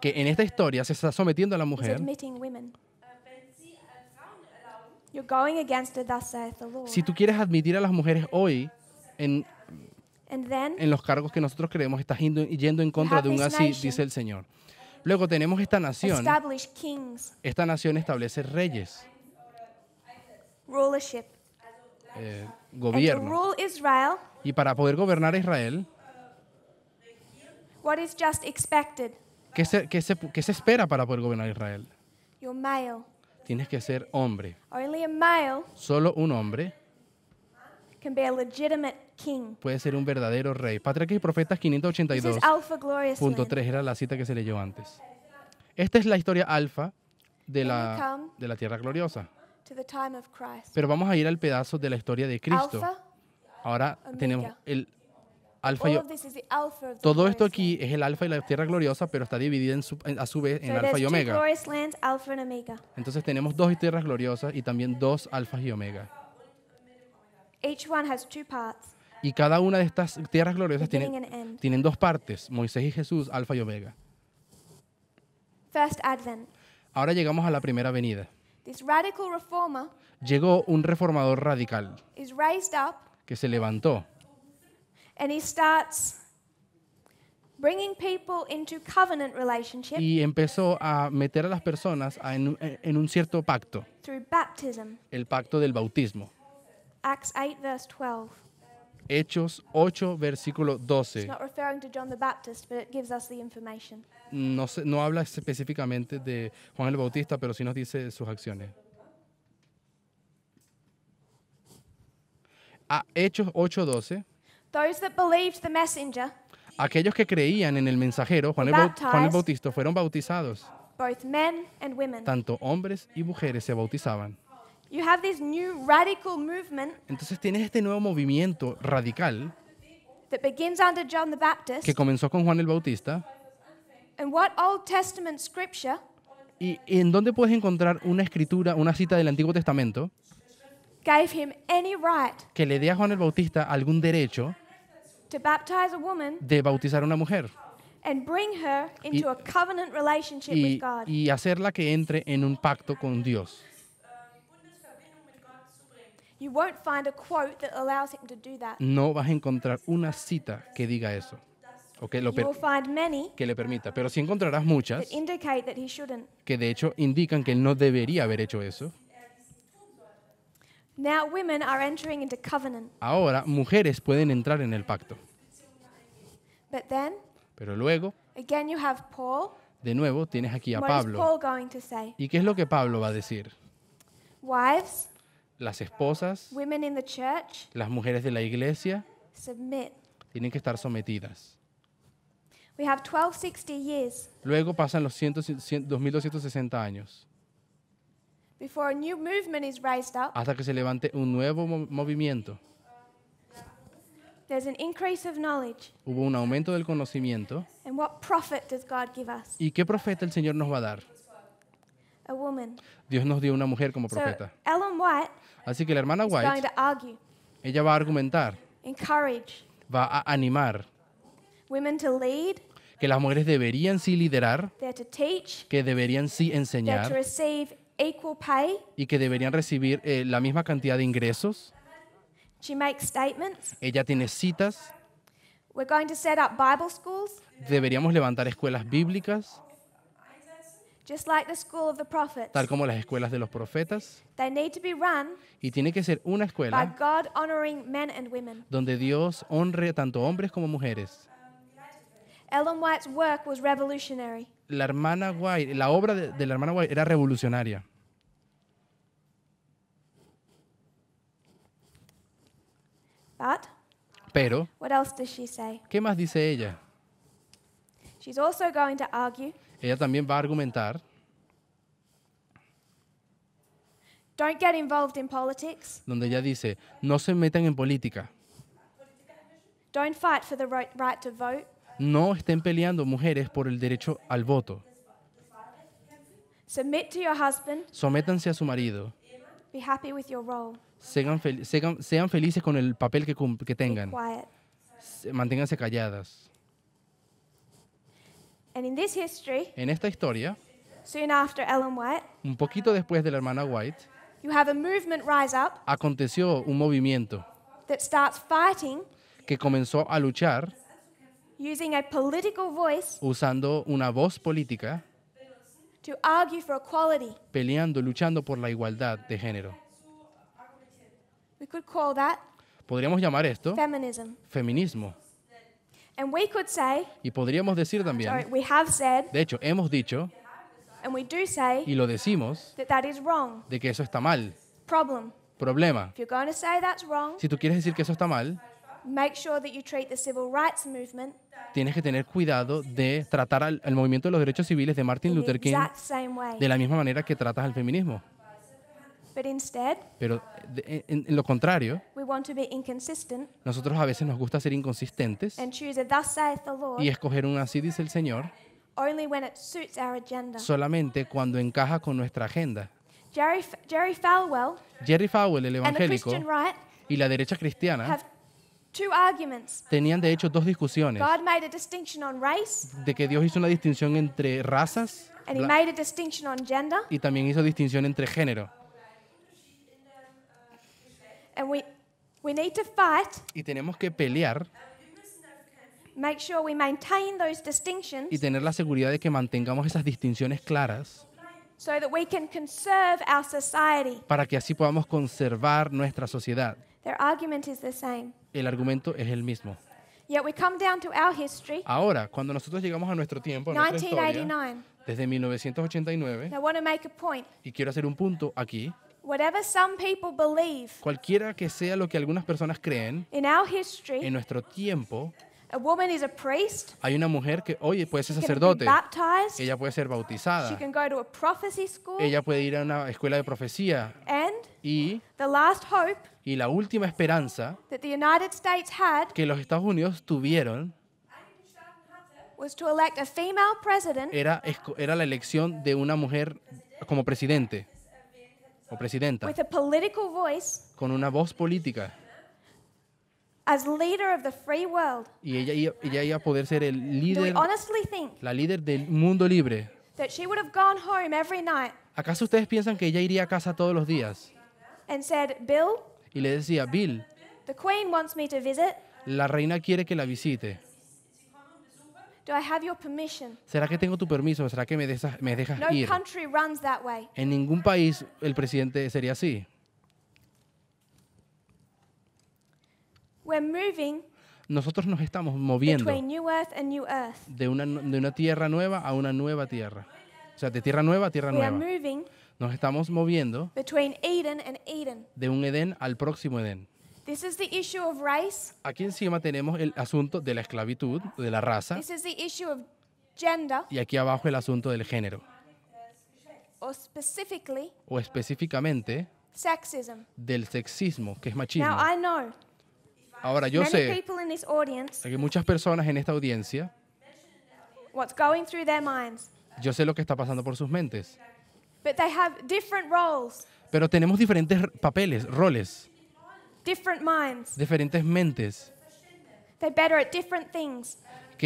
que en esta historia se está sometiendo a la mujer. Si tú quieres admitir a las mujeres hoy en, los cargos que nosotros creemos, estás yendo, yendo en contra de un así, dice el Señor. Luego tenemos esta nación. Esta nación establece reyes. Eh, gobierno. y para poder gobernar Israel, ¿qué se, qué, se, ¿qué se, espera para poder gobernar a Israel? Tienes que ser hombre. Solo un hombre puede ser un verdadero rey. Patriarca y Profetas 582.3 era la cita que se leyó antes. Esta es la historia alfa de la, de la Tierra Gloriosa. Pero vamos a ir al pedazo de la historia de Cristo. Ahora tenemos el alfa y Todo esto aquí es el alfa y la tierra gloriosa, pero está dividida en a su vez en alfa y omega. omega. Entonces tenemos dos tierras gloriosas y también dos alfas y omega. Y cada una de estas tierras gloriosas tiene, tienen dos partes, Moisés y Jesús, Alfa y Omega. First Advent. Ahora llegamos a la primera venida. This radical reformer Llegó un reformador radical is raised up, que se levantó and he starts y empezó a meter a las personas a en, en, un cierto pacto, baptism. el pacto del bautismo. Hechos 8, versículo 12. No, no habla específicamente de Juan el Bautista, pero sí nos dice sus acciones. A ah, Hechos 8:12. Aquellos que creían en el mensajero, Juan el, Juan el Bautista, fueron bautizados. Tanto hombres y mujeres se bautizaban. Entonces tienes este nuevo movimiento radical que comenzó con Juan el Bautista. ¿Y en dónde puedes encontrar una escritura, una cita del Antiguo Testamento que le dé a Juan el Bautista algún derecho de bautizar a una mujer? y hacerla que entre en un pacto con Dios. No vas a encontrar una cita que diga eso. O que, lo que le permita. Pero si encontrarás muchas que de hecho indican que él no debería haber hecho eso. Ahora mujeres pueden entrar en el pacto. Pero luego, de nuevo tienes aquí a Pablo. ¿Y qué es lo que Pablo va a decir? Wives, las esposas, las mujeres de la iglesia, tienen que estar sometidas. Luego pasan los 2260 años hasta que se levante un nuevo movimiento. Hubo un aumento del conocimiento. ¿Y qué profeta el Señor nos va a dar? woman. Dios nos dio una mujer como profeta. Así que la hermana White, ella va a argumentar, va a animar que las mujeres deberían sí liderar, que deberían sí enseñar y que deberían recibir eh, la misma cantidad de ingresos. Ella tiene citas. Deberíamos levantar escuelas bíblicas. Just like the school of the prophets, tal como las escuelas de los profetas. They need to be run y tiene que ser una escuela by God honoring men and women. donde Dios honre tanto hombres como mujeres. Ellen White's work was revolutionary. La hermana White, la obra de, de la hermana White era revolucionaria. But, Pero, what else does she say? ¿qué más dice ella? Ella también va a argumentar. Donde ella dice, no se metan en política. No estén peleando mujeres por el derecho al voto. Sométanse a su marido. Sean, felices con el papel que, tengan. Manténganse calladas. And En esta historia, un poquito después de la hermana White, aconteció un movimiento que comenzó a luchar usando una voz política, peleando, luchando por la igualdad de género. Podríamos llamar esto feminismo y podríamos decir también, de hecho, hemos dicho, y lo decimos, de que eso está mal. Problema. si tú quieres decir que eso está mal, tienes que tener cuidado de tratar al, al movimiento de los derechos civiles de Martin Luther King de la misma manera que tratas al feminismo. Pero en, lo contrario, nosotros a veces nos gusta ser inconsistentes y escoger un así dice el Señor solamente cuando encaja con nuestra agenda. Jerry, Falwell, el evangélico, y la derecha cristiana tenían de hecho dos discusiones de que Dios hizo una distinción entre razas y también hizo distinción entre género. Y tenemos que pelear. Make sure we maintain those distinctions. Y tener la seguridad de que mantengamos esas distinciones claras. So that we can conserve our society. Para que así podamos conservar nuestra sociedad. Their argument is the same. El argumento es el mismo. Yet we come down to our history. Ahora, cuando nosotros llegamos a nuestro tiempo, a nuestra historia, desde 1989, I want to make a point. y quiero hacer un punto aquí cualquiera que sea lo que algunas personas creen, en nuestro tiempo, hay una mujer que, oye, puede ser sacerdote, ella puede ser bautizada, ella puede ir a una escuela de profecía. y, la última esperanza que los Estados Unidos tuvieron era, era la elección de una mujer como presidente con una voz política y ella, iba a poder ser el líder, la líder del mundo libre. ¿Acaso ustedes piensan que ella iría a casa todos los días? Y le decía, Bill, la reina quiere que la visite. ¿Será que tengo tu permiso? ¿Será que me dejas, me dejas ir? En ningún país el presidente sería así. Nosotros nos estamos moviendo de una, de una tierra nueva a una nueva tierra. O sea, de tierra nueva a tierra nueva. Nos estamos moviendo de un Edén al próximo Edén. Aquí encima tenemos el asunto de la esclavitud, de la raza. Y aquí abajo el asunto del género. o específicamente del sexismo, que es machismo. Ahora yo sé people in que muchas personas en esta audiencia, yo sé lo que está pasando por sus mentes. Pero tenemos diferentes papeles, roles diferentes mentes,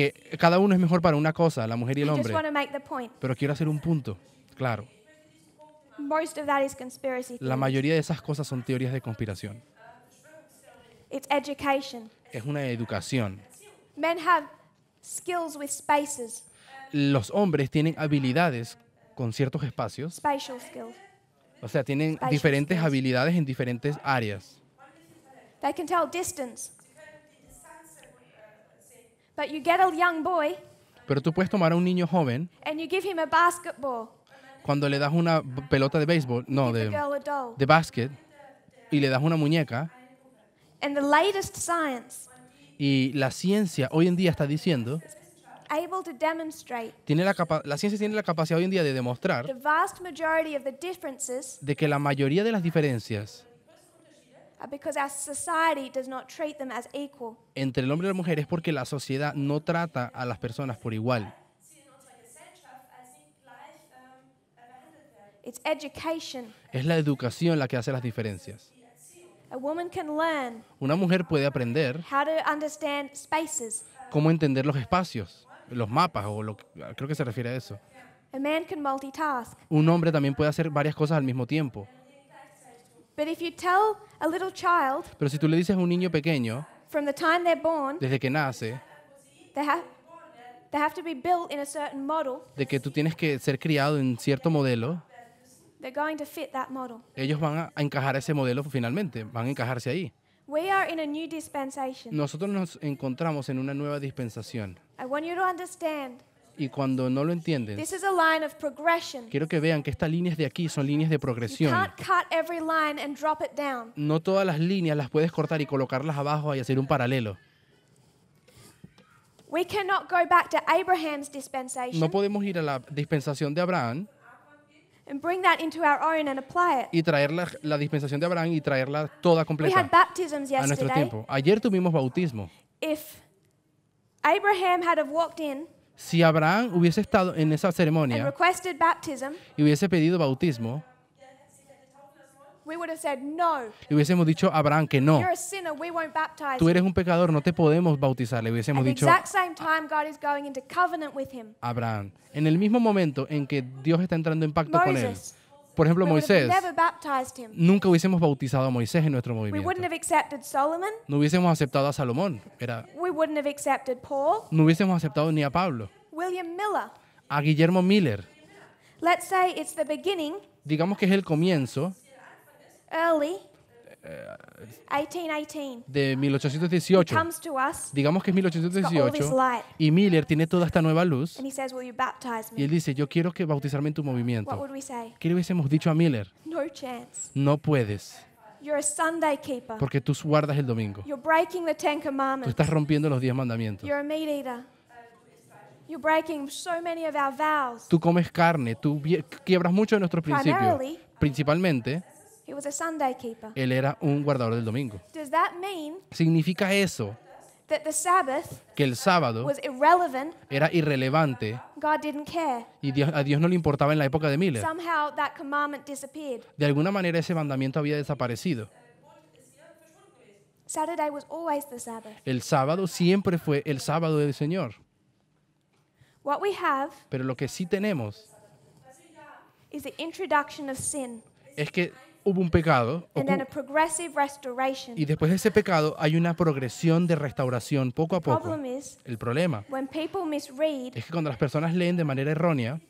que cada uno es mejor para una cosa, la mujer y el hombre. Pero quiero hacer un punto, claro. La mayoría de esas cosas son teorías de conspiración. Es una educación. Los hombres tienen habilidades con ciertos espacios, o sea, tienen diferentes habilidades en diferentes áreas boy, Pero tú puedes tomar a un niño joven cuando le das una pelota de béisbol, no, de, básquet, y le das una muñeca, y la ciencia hoy en día está diciendo, tiene la, ciencia tiene la capacidad hoy en día de demostrar de que la mayoría de las diferencias entre el hombre y la mujer es porque la sociedad no trata a las personas por igual. Es la educación la que hace las diferencias. Una mujer puede aprender cómo entender los espacios, los mapas, o lo, creo que se refiere a eso. Un hombre también puede hacer varias cosas al mismo tiempo. Pero si tú le dices a un niño pequeño, desde que nace, de que tú tienes que ser criado en cierto modelo, ellos van a encajar ese modelo finalmente, van a encajarse ahí. Nosotros nos encontramos en una nueva dispensación y cuando no lo entienden, quiero que vean que estas líneas de aquí son líneas de progresión. No todas las líneas las puedes cortar y colocarlas abajo y hacer un paralelo. No podemos ir a la dispensación de Abraham y traer la, dispensación de Abraham y traerla toda completa a nuestro tiempo. Ayer tuvimos bautismo. If Abraham had si Abraham hubiese estado en esa ceremonia y hubiese pedido bautismo, hubiésemos dicho a Abraham que no. Tú eres un pecador, no te podemos bautizar. Le hubiésemos dicho Abraham. En el mismo momento en que Dios está entrando en pacto con él, por ejemplo, Moisés. Nunca hubiésemos bautizado a Moisés en nuestro movimiento. No hubiésemos aceptado a Salomón. No hubiésemos aceptado ni a Pablo. A Guillermo Miller. Digamos que es el comienzo de 1818. Digamos que es 1818 y Miller tiene toda esta nueva luz y él dice, yo quiero que bautizarme en tu movimiento. ¿Qué le hubiésemos dicho a Miller? No puedes. Porque tú guardas el domingo. Tú estás rompiendo los diez mandamientos. Tú comes carne, tú quiebras mucho de nuestros principios. Principalmente él era un guardador del domingo. ¿Significa eso que el sábado era irrelevante y a Dios no le importaba en la época de Miller? De alguna manera ese mandamiento había desaparecido. El sábado siempre fue el sábado del Señor. Pero lo que sí tenemos es que hubo un pecado y después de ese pecado hay una progresión de restauración poco a poco. El problema es que cuando las personas leen de manera errónea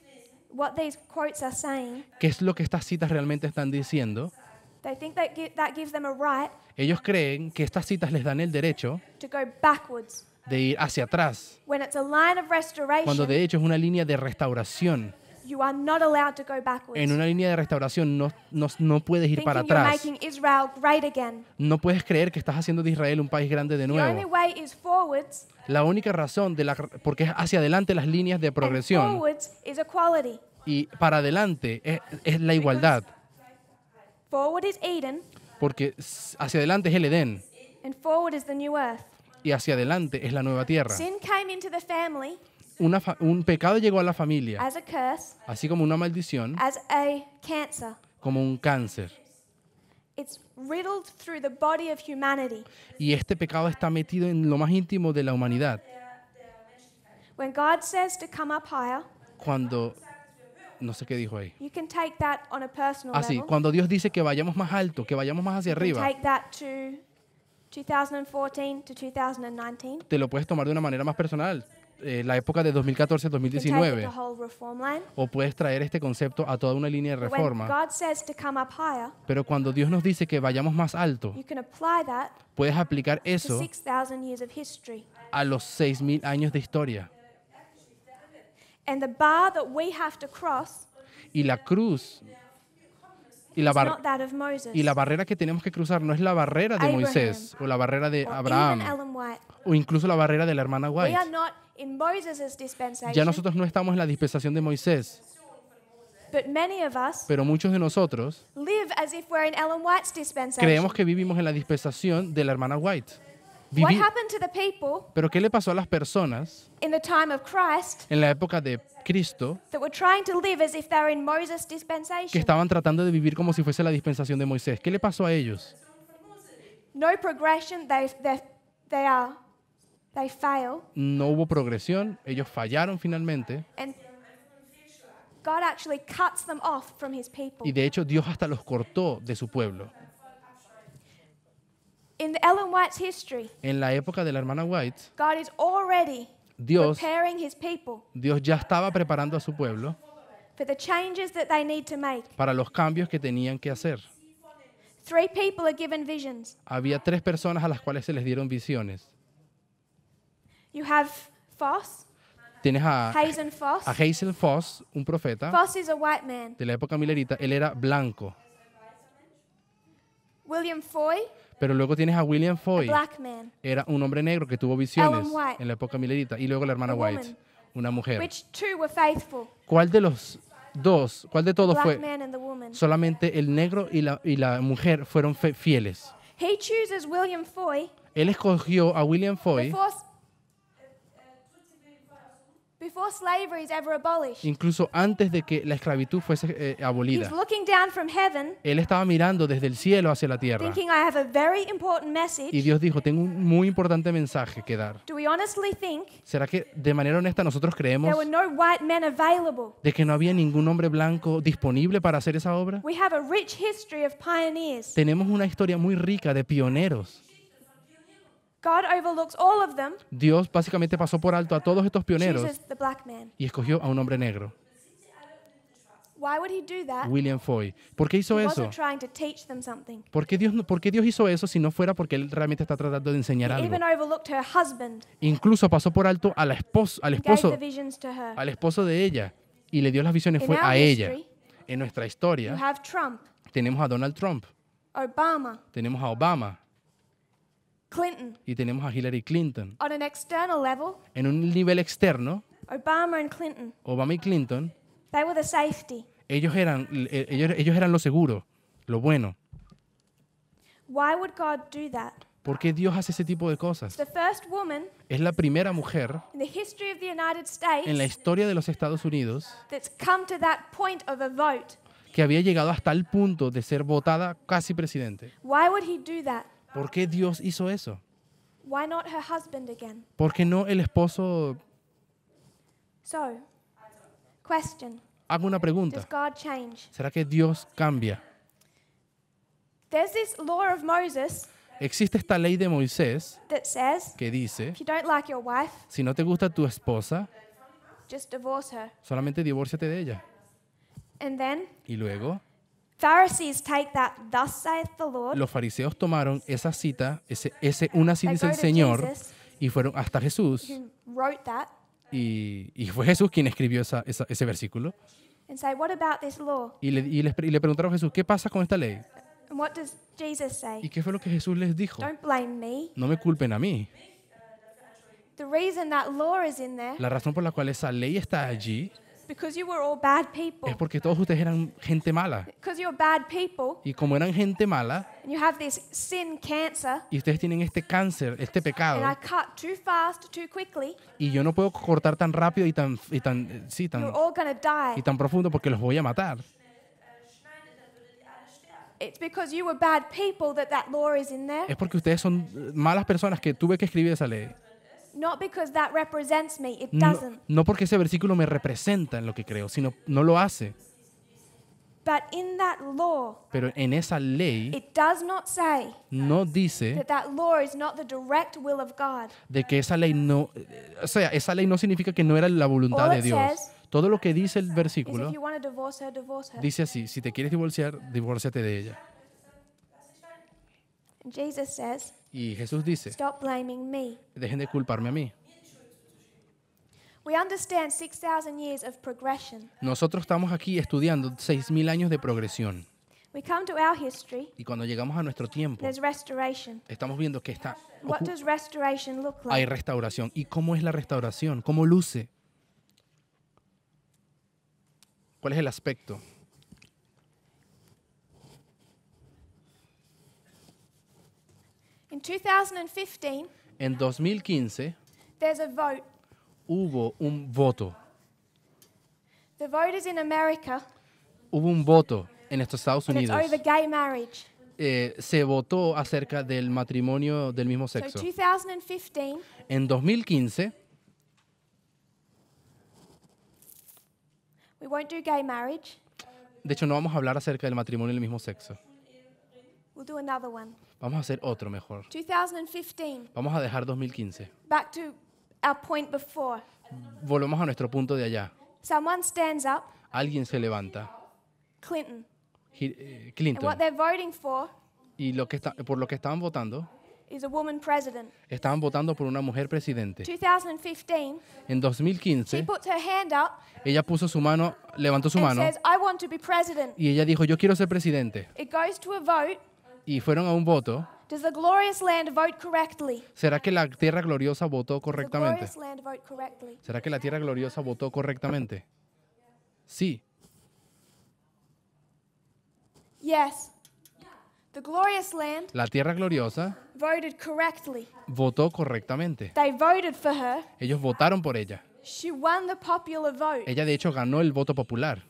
qué es lo que estas citas realmente están diciendo, ellos creen que estas citas les dan el derecho de ir hacia atrás, cuando de hecho es una línea de restauración. En una línea de restauración no, no, no puedes ir para atrás. No puedes creer que estás haciendo de Israel un país grande de nuevo. La única razón de la, porque es hacia adelante las líneas de progresión y para adelante es, es la igualdad, porque hacia adelante es el Edén y hacia adelante es la nueva tierra. Sin came into the family, un pecado llegó a la familia, así como una maldición, como un cáncer. Y este pecado está metido en lo más íntimo de la humanidad. cuando no sé qué dijo ahí. Así, ah, cuando Dios dice que vayamos más alto, que vayamos más hacia arriba. Te lo puedes tomar de una manera más personal. Eh, la época de 2014-2019. O puedes traer este concepto a toda una línea de reforma. Pero cuando Dios nos dice que vayamos más alto, puedes aplicar eso a los 6.000 años de historia. y la cruz y la, y la barrera que tenemos que cruzar no es la barrera de Moisés o la barrera de Abraham o incluso la barrera de la hermana White. Ya nosotros no estamos en la dispensación de Moisés. Pero muchos de nosotros creemos que vivimos en la dispensación de la hermana White. Pero ¿qué le pasó a las personas en la época de Cristo que estaban tratando de vivir como si fuese la dispensación de Moisés? ¿Qué le pasó a ellos? No progresión, no hubo progresión, ellos fallaron finalmente. Y de hecho Dios hasta los cortó de su pueblo. en la época de la hermana White, Dios, ya estaba preparando a su pueblo para los cambios que tenían que hacer. Había tres personas a las cuales se les dieron visiones have Tienes a Hazel Foss. un profeta white man. de la época milerita. Él era blanco. William Foy, Pero luego tienes a William Foy. Era un hombre negro que tuvo visiones en la época milerita. Y luego la hermana White, una mujer. ¿Cuál de los dos, cuál de todos fue? Solamente el negro y la, y la mujer fueron fieles. Él escogió a William Foy incluso antes de que la esclavitud fuese eh, abolida, Él estaba mirando desde el cielo hacia la tierra. Y Dios dijo, tengo un muy importante mensaje que dar. ¿Será que de manera honesta nosotros creemos de que no había ningún hombre blanco disponible para hacer esa obra? Tenemos una historia muy rica de pioneros. Dios básicamente pasó por alto a todos estos pioneros y escogió a un hombre negro. William Foy. ¿Por qué hizo eso? ¿Por qué, Dios, Dios hizo eso si no fuera porque él realmente está tratando de enseñar algo? Incluso pasó por alto a la esposa, al, esposo, al esposo de ella y le dio las visiones fue a ella. En nuestra historia tenemos a Donald Trump. Tenemos a Obama. Clinton. Y tenemos a Hillary Clinton. en un nivel externo, Obama, Clinton, y Clinton, Ellos eran, eh, ellos, ellos eran lo seguro, lo bueno. ¿Por qué Dios hace ese tipo de cosas? es la primera mujer en la historia de los Estados Unidos que había llegado hasta el punto de ser votada casi presidente. ¿Por qué Dios hizo eso? ¿Por qué no el esposo? Hago una pregunta. ¿Será que Dios cambia? existe esta ley de Moisés que dice, si no te gusta tu esposa, solamente divórciate de ella. y luego, los fariseos tomaron esa cita, ese, ese una cita dice el Señor, y fueron hasta Jesús. Y, fue Jesús quien escribió ese versículo. le, y, y le preguntaron a Jesús, ¿qué pasa con esta ley? ¿Y qué fue lo que Jesús les dijo? No me culpen a mí. La razón por la cual esa ley está allí es porque todos ustedes eran gente mala. Y como eran gente mala, y ustedes tienen este cáncer, este pecado, y yo no puedo cortar tan rápido y tan, y tan, eh, sí, tan, y tan profundo porque los voy a matar. Es porque ustedes son malas personas que tuve que escribir esa ley no, porque ese versículo me representa en lo que creo, sino no lo hace. Pero en esa ley no dice de que esa ley no, o sea, esa ley no significa que no era la voluntad de Dios. Todo lo que dice el versículo dice así, si te quieres divorciar, divórciate de ella. Jesus says, y Jesús dice, dejen de culparme a mí. Nosotros estamos aquí estudiando 6.000 años de progresión. y cuando llegamos a nuestro tiempo, estamos viendo que está, hay restauración. ¿Y cómo es la restauración? ¿Cómo luce? ¿Cuál es el aspecto? en 2015 hubo un voto. hubo un voto en Estados Unidos. Eh, se votó acerca del matrimonio del mismo sexo. En 2015 De hecho, no vamos a hablar acerca del matrimonio del mismo sexo. Vamos a hacer otro mejor. Vamos a dejar 2015. Volvemos a nuestro punto de allá. Alguien se levanta. Clinton. Eh, Clinton. Y lo que está, por lo que estaban votando, estaban votando por una mujer presidente. En 2015, ella puso su mano, levantó su mano y ella dijo, yo quiero ser presidente. It goes to a vote, y fueron a un voto, ¿será que la tierra gloriosa votó correctamente? ¿Será que la tierra gloriosa votó correctamente? Sí. Yes. The glorious land La tierra gloriosa voted correctly. votó correctamente. They voted for her. Ellos votaron por ella. She won the popular vote. Ella de hecho ganó el voto popular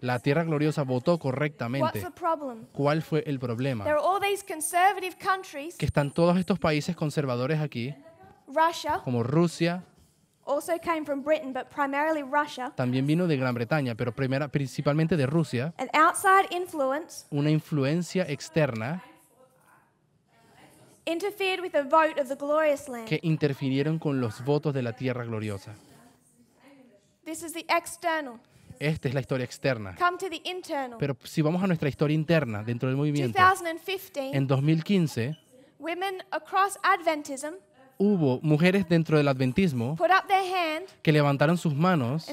la, tierra gloriosa votó correctamente. ¿Cuál fue el problema? Que están todos estos países conservadores aquí, como Rusia, también vino de Gran Bretaña, pero primera, principalmente de Rusia, una influencia externa interfered que interfirieron con los votos de la tierra gloriosa. Esta es la historia externa. Pero si vamos a nuestra historia interna dentro del movimiento, en 2015, hubo mujeres dentro del adventismo que levantaron sus manos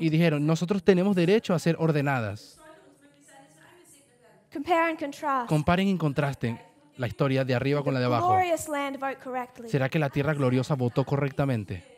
y dijeron, nosotros tenemos derecho a ser ordenadas. Comparen y contrasten la historia de arriba con la de abajo. ¿Será que la tierra gloriosa votó correctamente?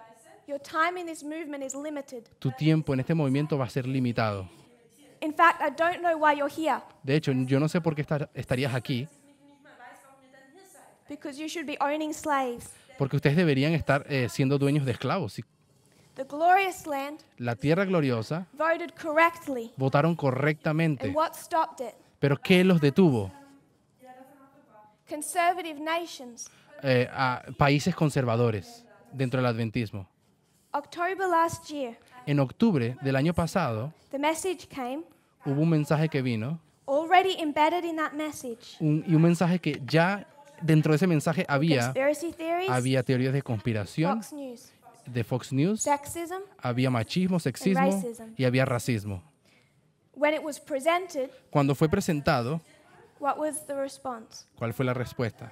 Tu tiempo en este movimiento va a ser limitado. De hecho, yo no sé por qué estarías aquí. Porque ustedes deberían estar eh, siendo dueños de esclavos. La tierra gloriosa votaron correctamente. Pero ¿qué los detuvo? Eh, países conservadores dentro del adventismo en octubre del año pasado, hubo un mensaje que vino y un mensaje que ya dentro de ese mensaje había, había teorías de conspiración, de Fox News, había machismo, sexismo y había racismo. Cuando fue presentado, ¿cuál fue la respuesta?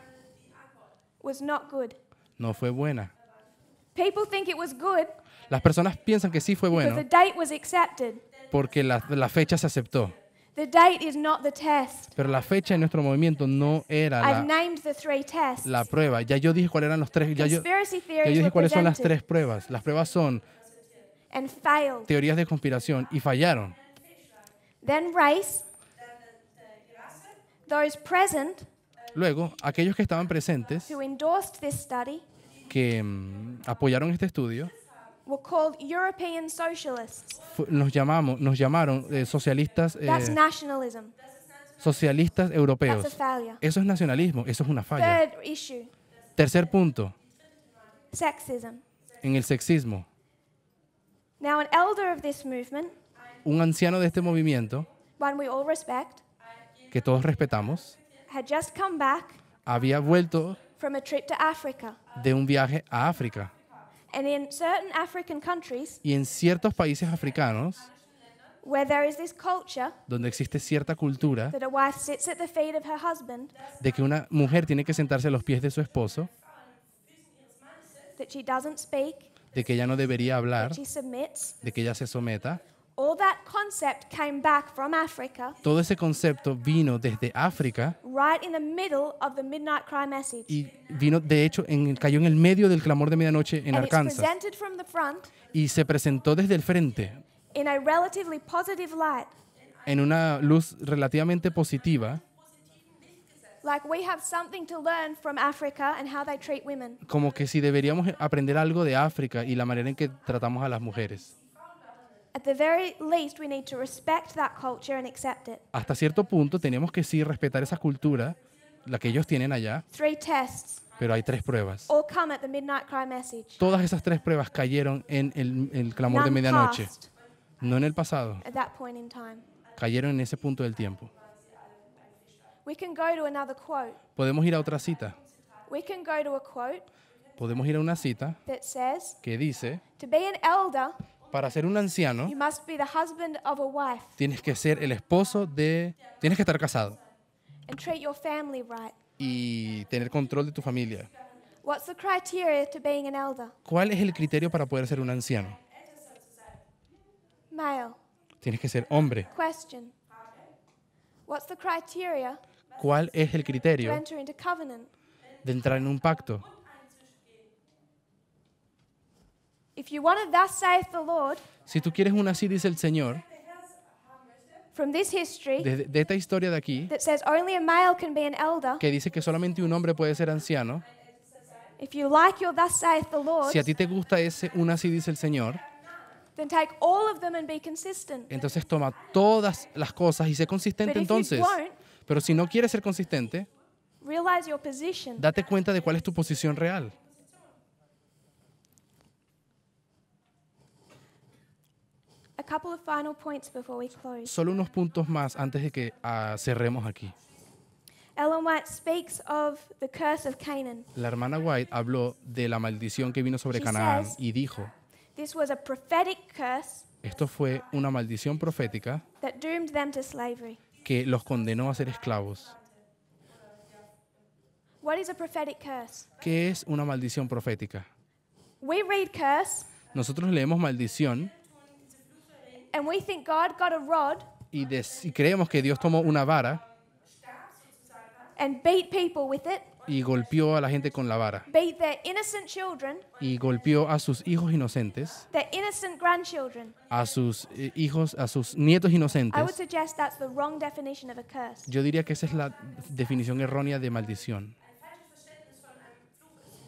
No fue buena. Las personas piensan que sí fue bueno porque la, fecha se aceptó. Pero la fecha en nuestro movimiento no era la, prueba. Ya yo dije cuáles eran los tres. Ya yo, dije cuáles son las tres pruebas. Las pruebas son teorías de conspiración y fallaron. Luego, aquellos que estaban presentes que mm, apoyaron este estudio Nos, llamamos, nos llamaron eh, socialistas. Eh, socialistas europeos. Eso es nacionalismo, eso es una falla. Tercer punto. En el sexismo. un anciano de este movimiento, que todos respetamos, había vuelto de un viaje a África. Y en ciertos países africanos, donde existe cierta cultura de que una mujer tiene que sentarse a los pies de su esposo, de que ella no debería hablar, de que ella se someta, todo ese concepto vino desde África right in the middle of the midnight cry message. y vino, de hecho, en, cayó en el medio del clamor de medianoche en Arkansas y se presentó desde el frente in a relatively positive light, en una luz relativamente positiva, como que si deberíamos aprender algo de África y la manera en que tratamos a las mujeres. Hasta cierto punto tenemos que sí respetar esa cultura, la que ellos tienen allá. Pero hay tres pruebas. Todas esas tres pruebas cayeron en el, el clamor de medianoche, no en el pasado. Cayeron en ese punto del tiempo. Podemos ir a otra cita. Podemos ir a una cita que dice para ser un anciano, tienes que ser el esposo de... Tienes que estar casado. Y tener control de tu familia. ¿Cuál es el criterio para poder ser un anciano? Tienes que ser hombre. ¿Cuál es el criterio de entrar en un pacto? si tú quieres una así, dice el Señor, from this history de, esta historia de aquí, que dice que solamente un hombre puede ser anciano, si a ti te gusta ese una así, dice el Señor, then take all of them and be consistent. entonces toma todas las cosas y sé consistente entonces. Pero si no quieres ser consistente, date cuenta de cuál es tu posición real. Solo unos puntos más antes de que ah, cerremos aquí. Ellen White La hermana White habló de la maldición que vino sobre Canaán y dijo, esto fue una maldición profética que los condenó a ser esclavos. ¿Qué es una maldición profética? Nosotros leemos maldición And we think God got a rod y, des, y, creemos que Dios tomó una vara and beat people with it, y golpeó a la gente con la vara beat their innocent children, y golpeó a sus hijos inocentes, their innocent grandchildren. a sus eh, hijos, a sus nietos inocentes. I would suggest that's the wrong definition of a curse. Yo diría que esa es la definición errónea de maldición.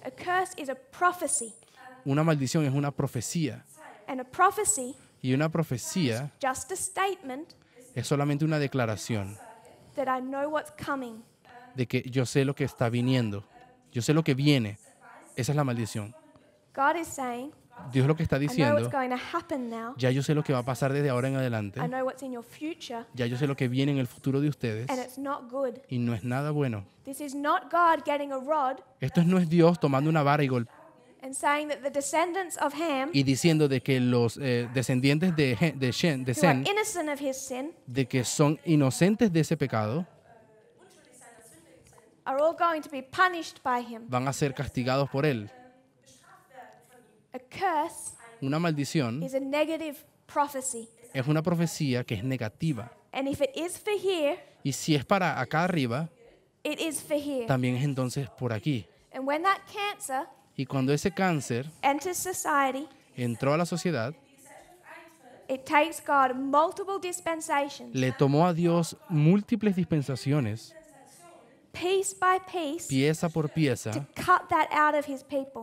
A curse is a prophecy. Una maldición es una profecía. And a prophecy y una profecía es solamente una declaración de que yo sé lo que está viniendo, yo sé lo que viene. Esa es la maldición. Dios lo que está diciendo, ya yo sé lo que va a pasar desde ahora en adelante, ya yo sé lo que viene en el futuro de ustedes y no es nada bueno. Esto no es Dios tomando una vara y golpeando y diciendo de que los eh, descendientes de, de, que son inocentes de ese pecado, van a ser castigados por él. una maldición es una profecía que es negativa. y si es para acá arriba, también es entonces por aquí. Y cuando y cuando ese cáncer entró a la sociedad, le tomó a Dios múltiples dispensaciones, pieza por pieza,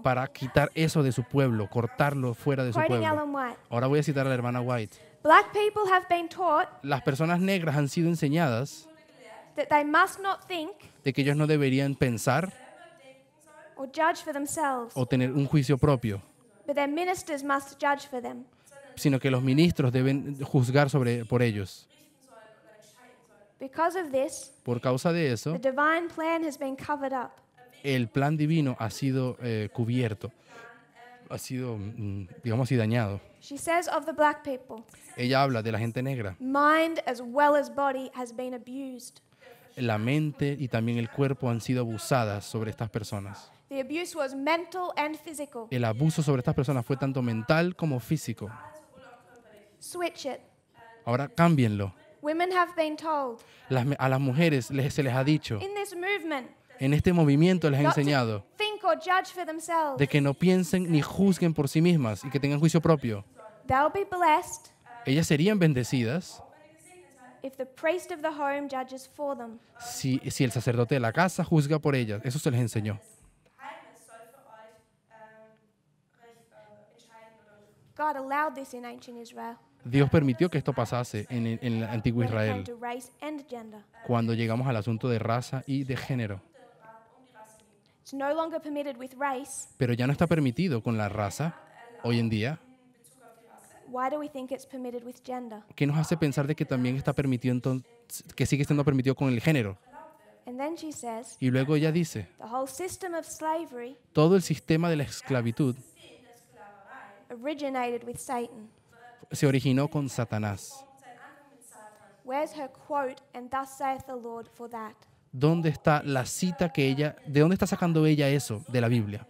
para quitar eso de su pueblo, cortarlo fuera de su pueblo. Ahora voy a citar a la hermana White. Las personas negras han sido enseñadas de que ellos no deberían pensar o tener un juicio propio, sino que los ministros deben juzgar sobre, por ellos. Por causa de eso, el plan divino ha sido eh, cubierto, ha sido, mm, digamos así, dañado. Ella habla de la gente negra. La mente y también el cuerpo han sido abusadas sobre estas personas. El abuso sobre estas personas fue tanto mental como físico. Ahora cámbienlo. a las mujeres se les ha dicho. en este movimiento les ha enseñado de que no piensen ni juzguen por sí mismas y que tengan juicio propio. Ellas serían bendecidas si, si el sacerdote de la casa juzga por ellas. Eso se les enseñó. Dios permitió que esto pasase en, el, antiguo Israel cuando llegamos al asunto de raza y de género. Pero ya no está permitido con la raza hoy en día. ¿Qué nos hace pensar de que también está permitido entonces, que sigue siendo permitido con el género? Y luego ella dice, todo el sistema de la esclavitud se originó con Satanás. ¿Dónde está la cita que ella de dónde está sacando ella eso de la Biblia?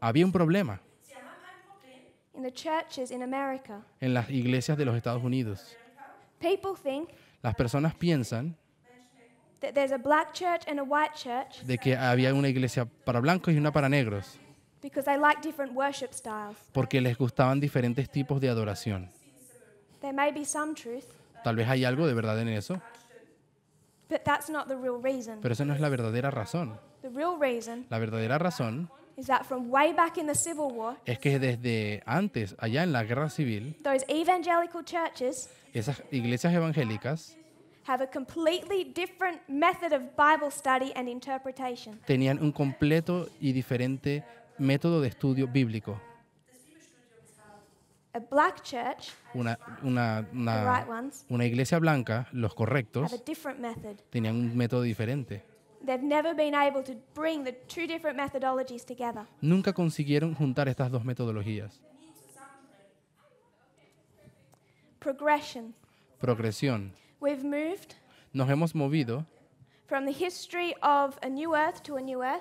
Había un problema. En las iglesias de los Estados Unidos. las personas piensan de que había una iglesia para blancos y una para negros. Porque les gustaban diferentes tipos de adoración. Tal vez hay algo de verdad en eso. Pero esa no es la verdadera razón. La verdadera razón es que desde antes, allá en la guerra civil, esas iglesias evangélicas tenían un completo y diferente método de estudio bíblico. Una, una, una, iglesia blanca, los correctos, tenían un método diferente. Nunca consiguieron juntar estas dos metodologías. Progresión. Nos hemos movido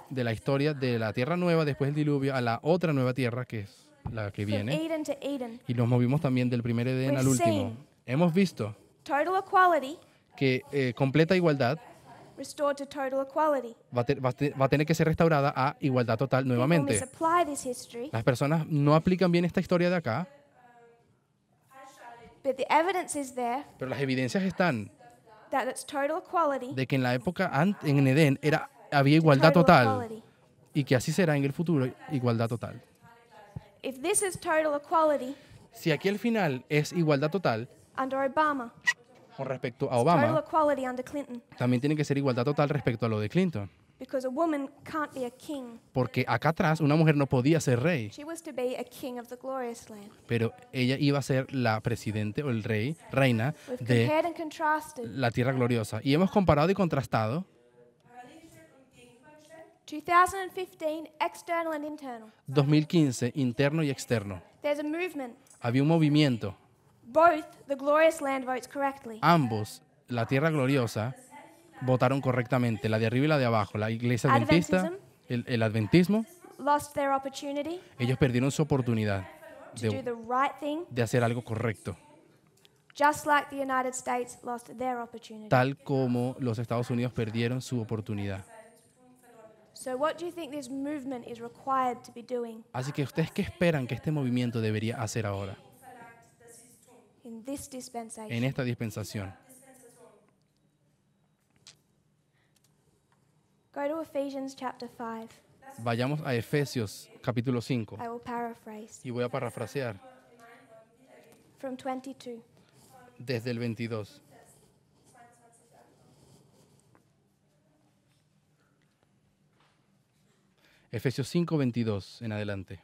de la historia de la tierra nueva después del diluvio a la otra nueva tierra que es la que viene. Y nos movimos también del primer Edén al último. Hemos visto que eh, completa igualdad va a, tener que ser restaurada a igualdad total nuevamente. Las personas no aplican bien esta historia de acá, pero las evidencias están de que en la época en Edén era, había igualdad total y que así será en el futuro igualdad total. si aquí al final es igualdad total, con respecto a Obama, también tiene que ser igualdad total respecto a lo de Clinton. Porque acá atrás una mujer no podía ser rey, pero ella iba a ser la presidente o el rey, reina de la tierra gloriosa. Y hemos comparado y contrastado 2015 external interno y externo. Había un movimiento, ambos, la tierra gloriosa votaron correctamente, la de arriba y la de abajo, la iglesia adventista, el, adventismo, ellos perdieron su oportunidad de, hacer algo correcto, tal como los Estados Unidos perdieron su oportunidad. Así que ustedes qué esperan que este movimiento debería hacer ahora en esta dispensación. Vayamos a Efesios capítulo 5. Y voy a parafrasear. Desde el 22. Efesios 5, 22 en adelante.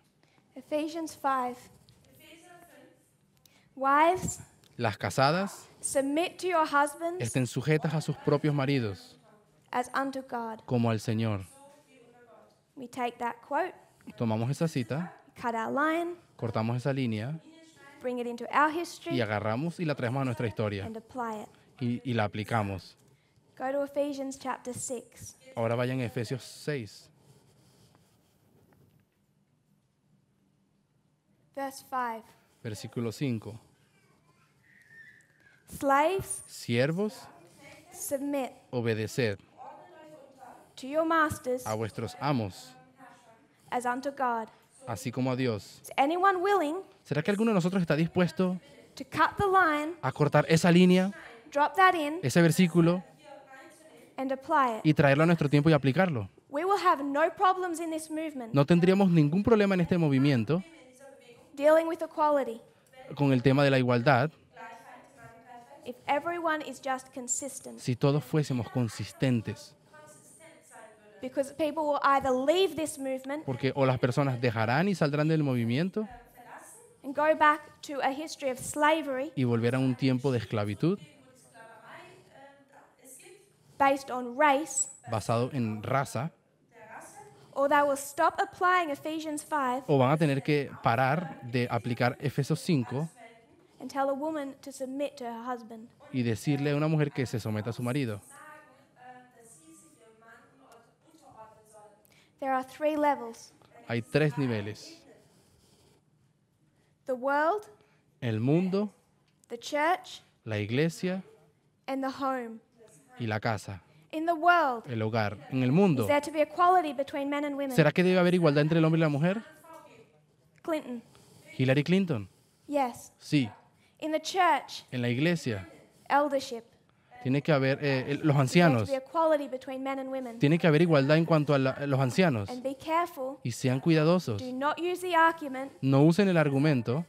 Las casadas. Estén sujetas a sus propios maridos as unto God. como al Señor. Tomamos esa cita, cortamos esa línea y agarramos y la traemos a nuestra historia y, la aplicamos. Ahora vayan a Efesios 6, versículo 5. Siervos, submit obedeced a vuestros amos, así como a Dios. ¿Será que alguno de nosotros está dispuesto a cortar esa línea, ese versículo, y traerlo a nuestro tiempo y aplicarlo? no, tendríamos ningún problema en este movimiento con el tema de la igualdad si todos fuésemos consistentes. Porque o las personas dejarán y saldrán del movimiento y volverán a un tiempo de esclavitud basado en raza o van a tener que parar de aplicar Efesios 5 y decirle a una mujer que se someta a su marido. There are three levels. Hay tres niveles. The world, el mundo, the church, la iglesia and the home. y la casa. In the world, el hogar. En el mundo. Is there to be equality between men and women? ¿Será que debe haber igualdad entre el hombre y la mujer? Clinton. Hillary Clinton. Yes. Sí. In the church, en la iglesia. Eldership tiene que haber eh, los ancianos. Tiene que haber igualdad en cuanto a, los ancianos. Y sean cuidadosos. No usen el argumento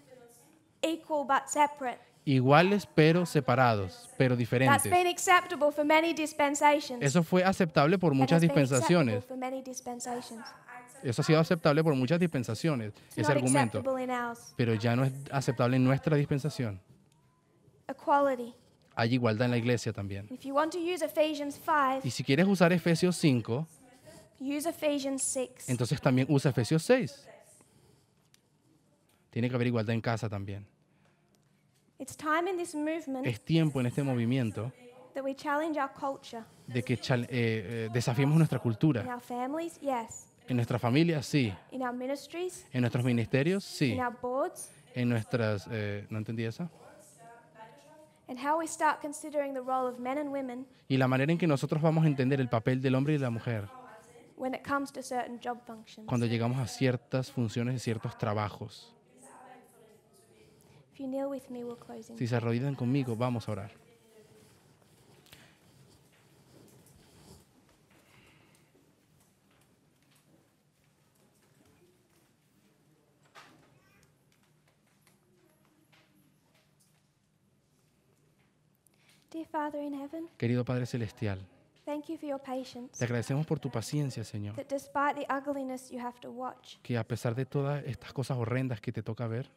iguales pero separados, pero diferentes. Eso fue aceptable por muchas dispensaciones. Eso ha sido aceptable por muchas dispensaciones, ese argumento. Pero ya no es aceptable en nuestra dispensación hay igualdad en la iglesia también. Y si quieres usar Efesios 5, entonces también usa Efesios 6. Tiene que haber igualdad en casa también. Es tiempo en este movimiento de que eh, eh, desafiemos nuestra cultura. En nuestras familias, sí. En nuestros ministerios, sí. En nuestras... Eh, ¿No entendí esa? Y la manera en que nosotros vamos a entender el papel del hombre y de la mujer cuando llegamos a ciertas funciones y ciertos trabajos. Si se arrodillan conmigo, vamos a orar. Querido Padre Celestial, te agradecemos por tu paciencia, Señor. Que a pesar de todas estas cosas horrendas que te toca ver,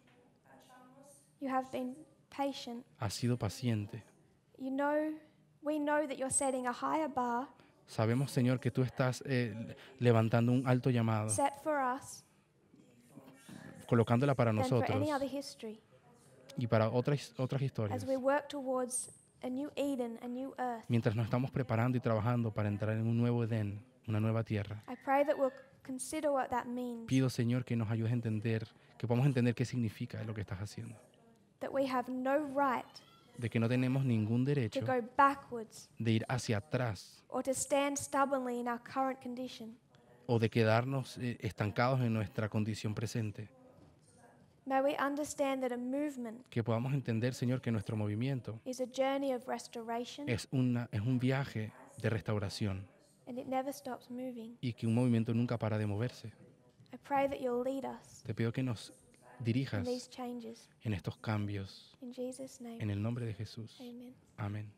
has sido paciente. Sabemos, Señor, que tú estás eh, levantando un alto llamado, colocándola para nosotros y para otras, otras historias mientras nos estamos preparando y trabajando para entrar en un nuevo Edén, una nueva tierra. Pido, Señor, que nos ayudes a entender, que podamos entender qué significa lo que estás haciendo. de que no tenemos ningún derecho de ir hacia atrás o de quedarnos eh, estancados en nuestra condición presente que podamos entender, Señor, que nuestro movimiento es, es un viaje de restauración y que un movimiento nunca para de moverse. Te pido que nos dirijas en estos cambios. En el nombre de Jesús. Amén.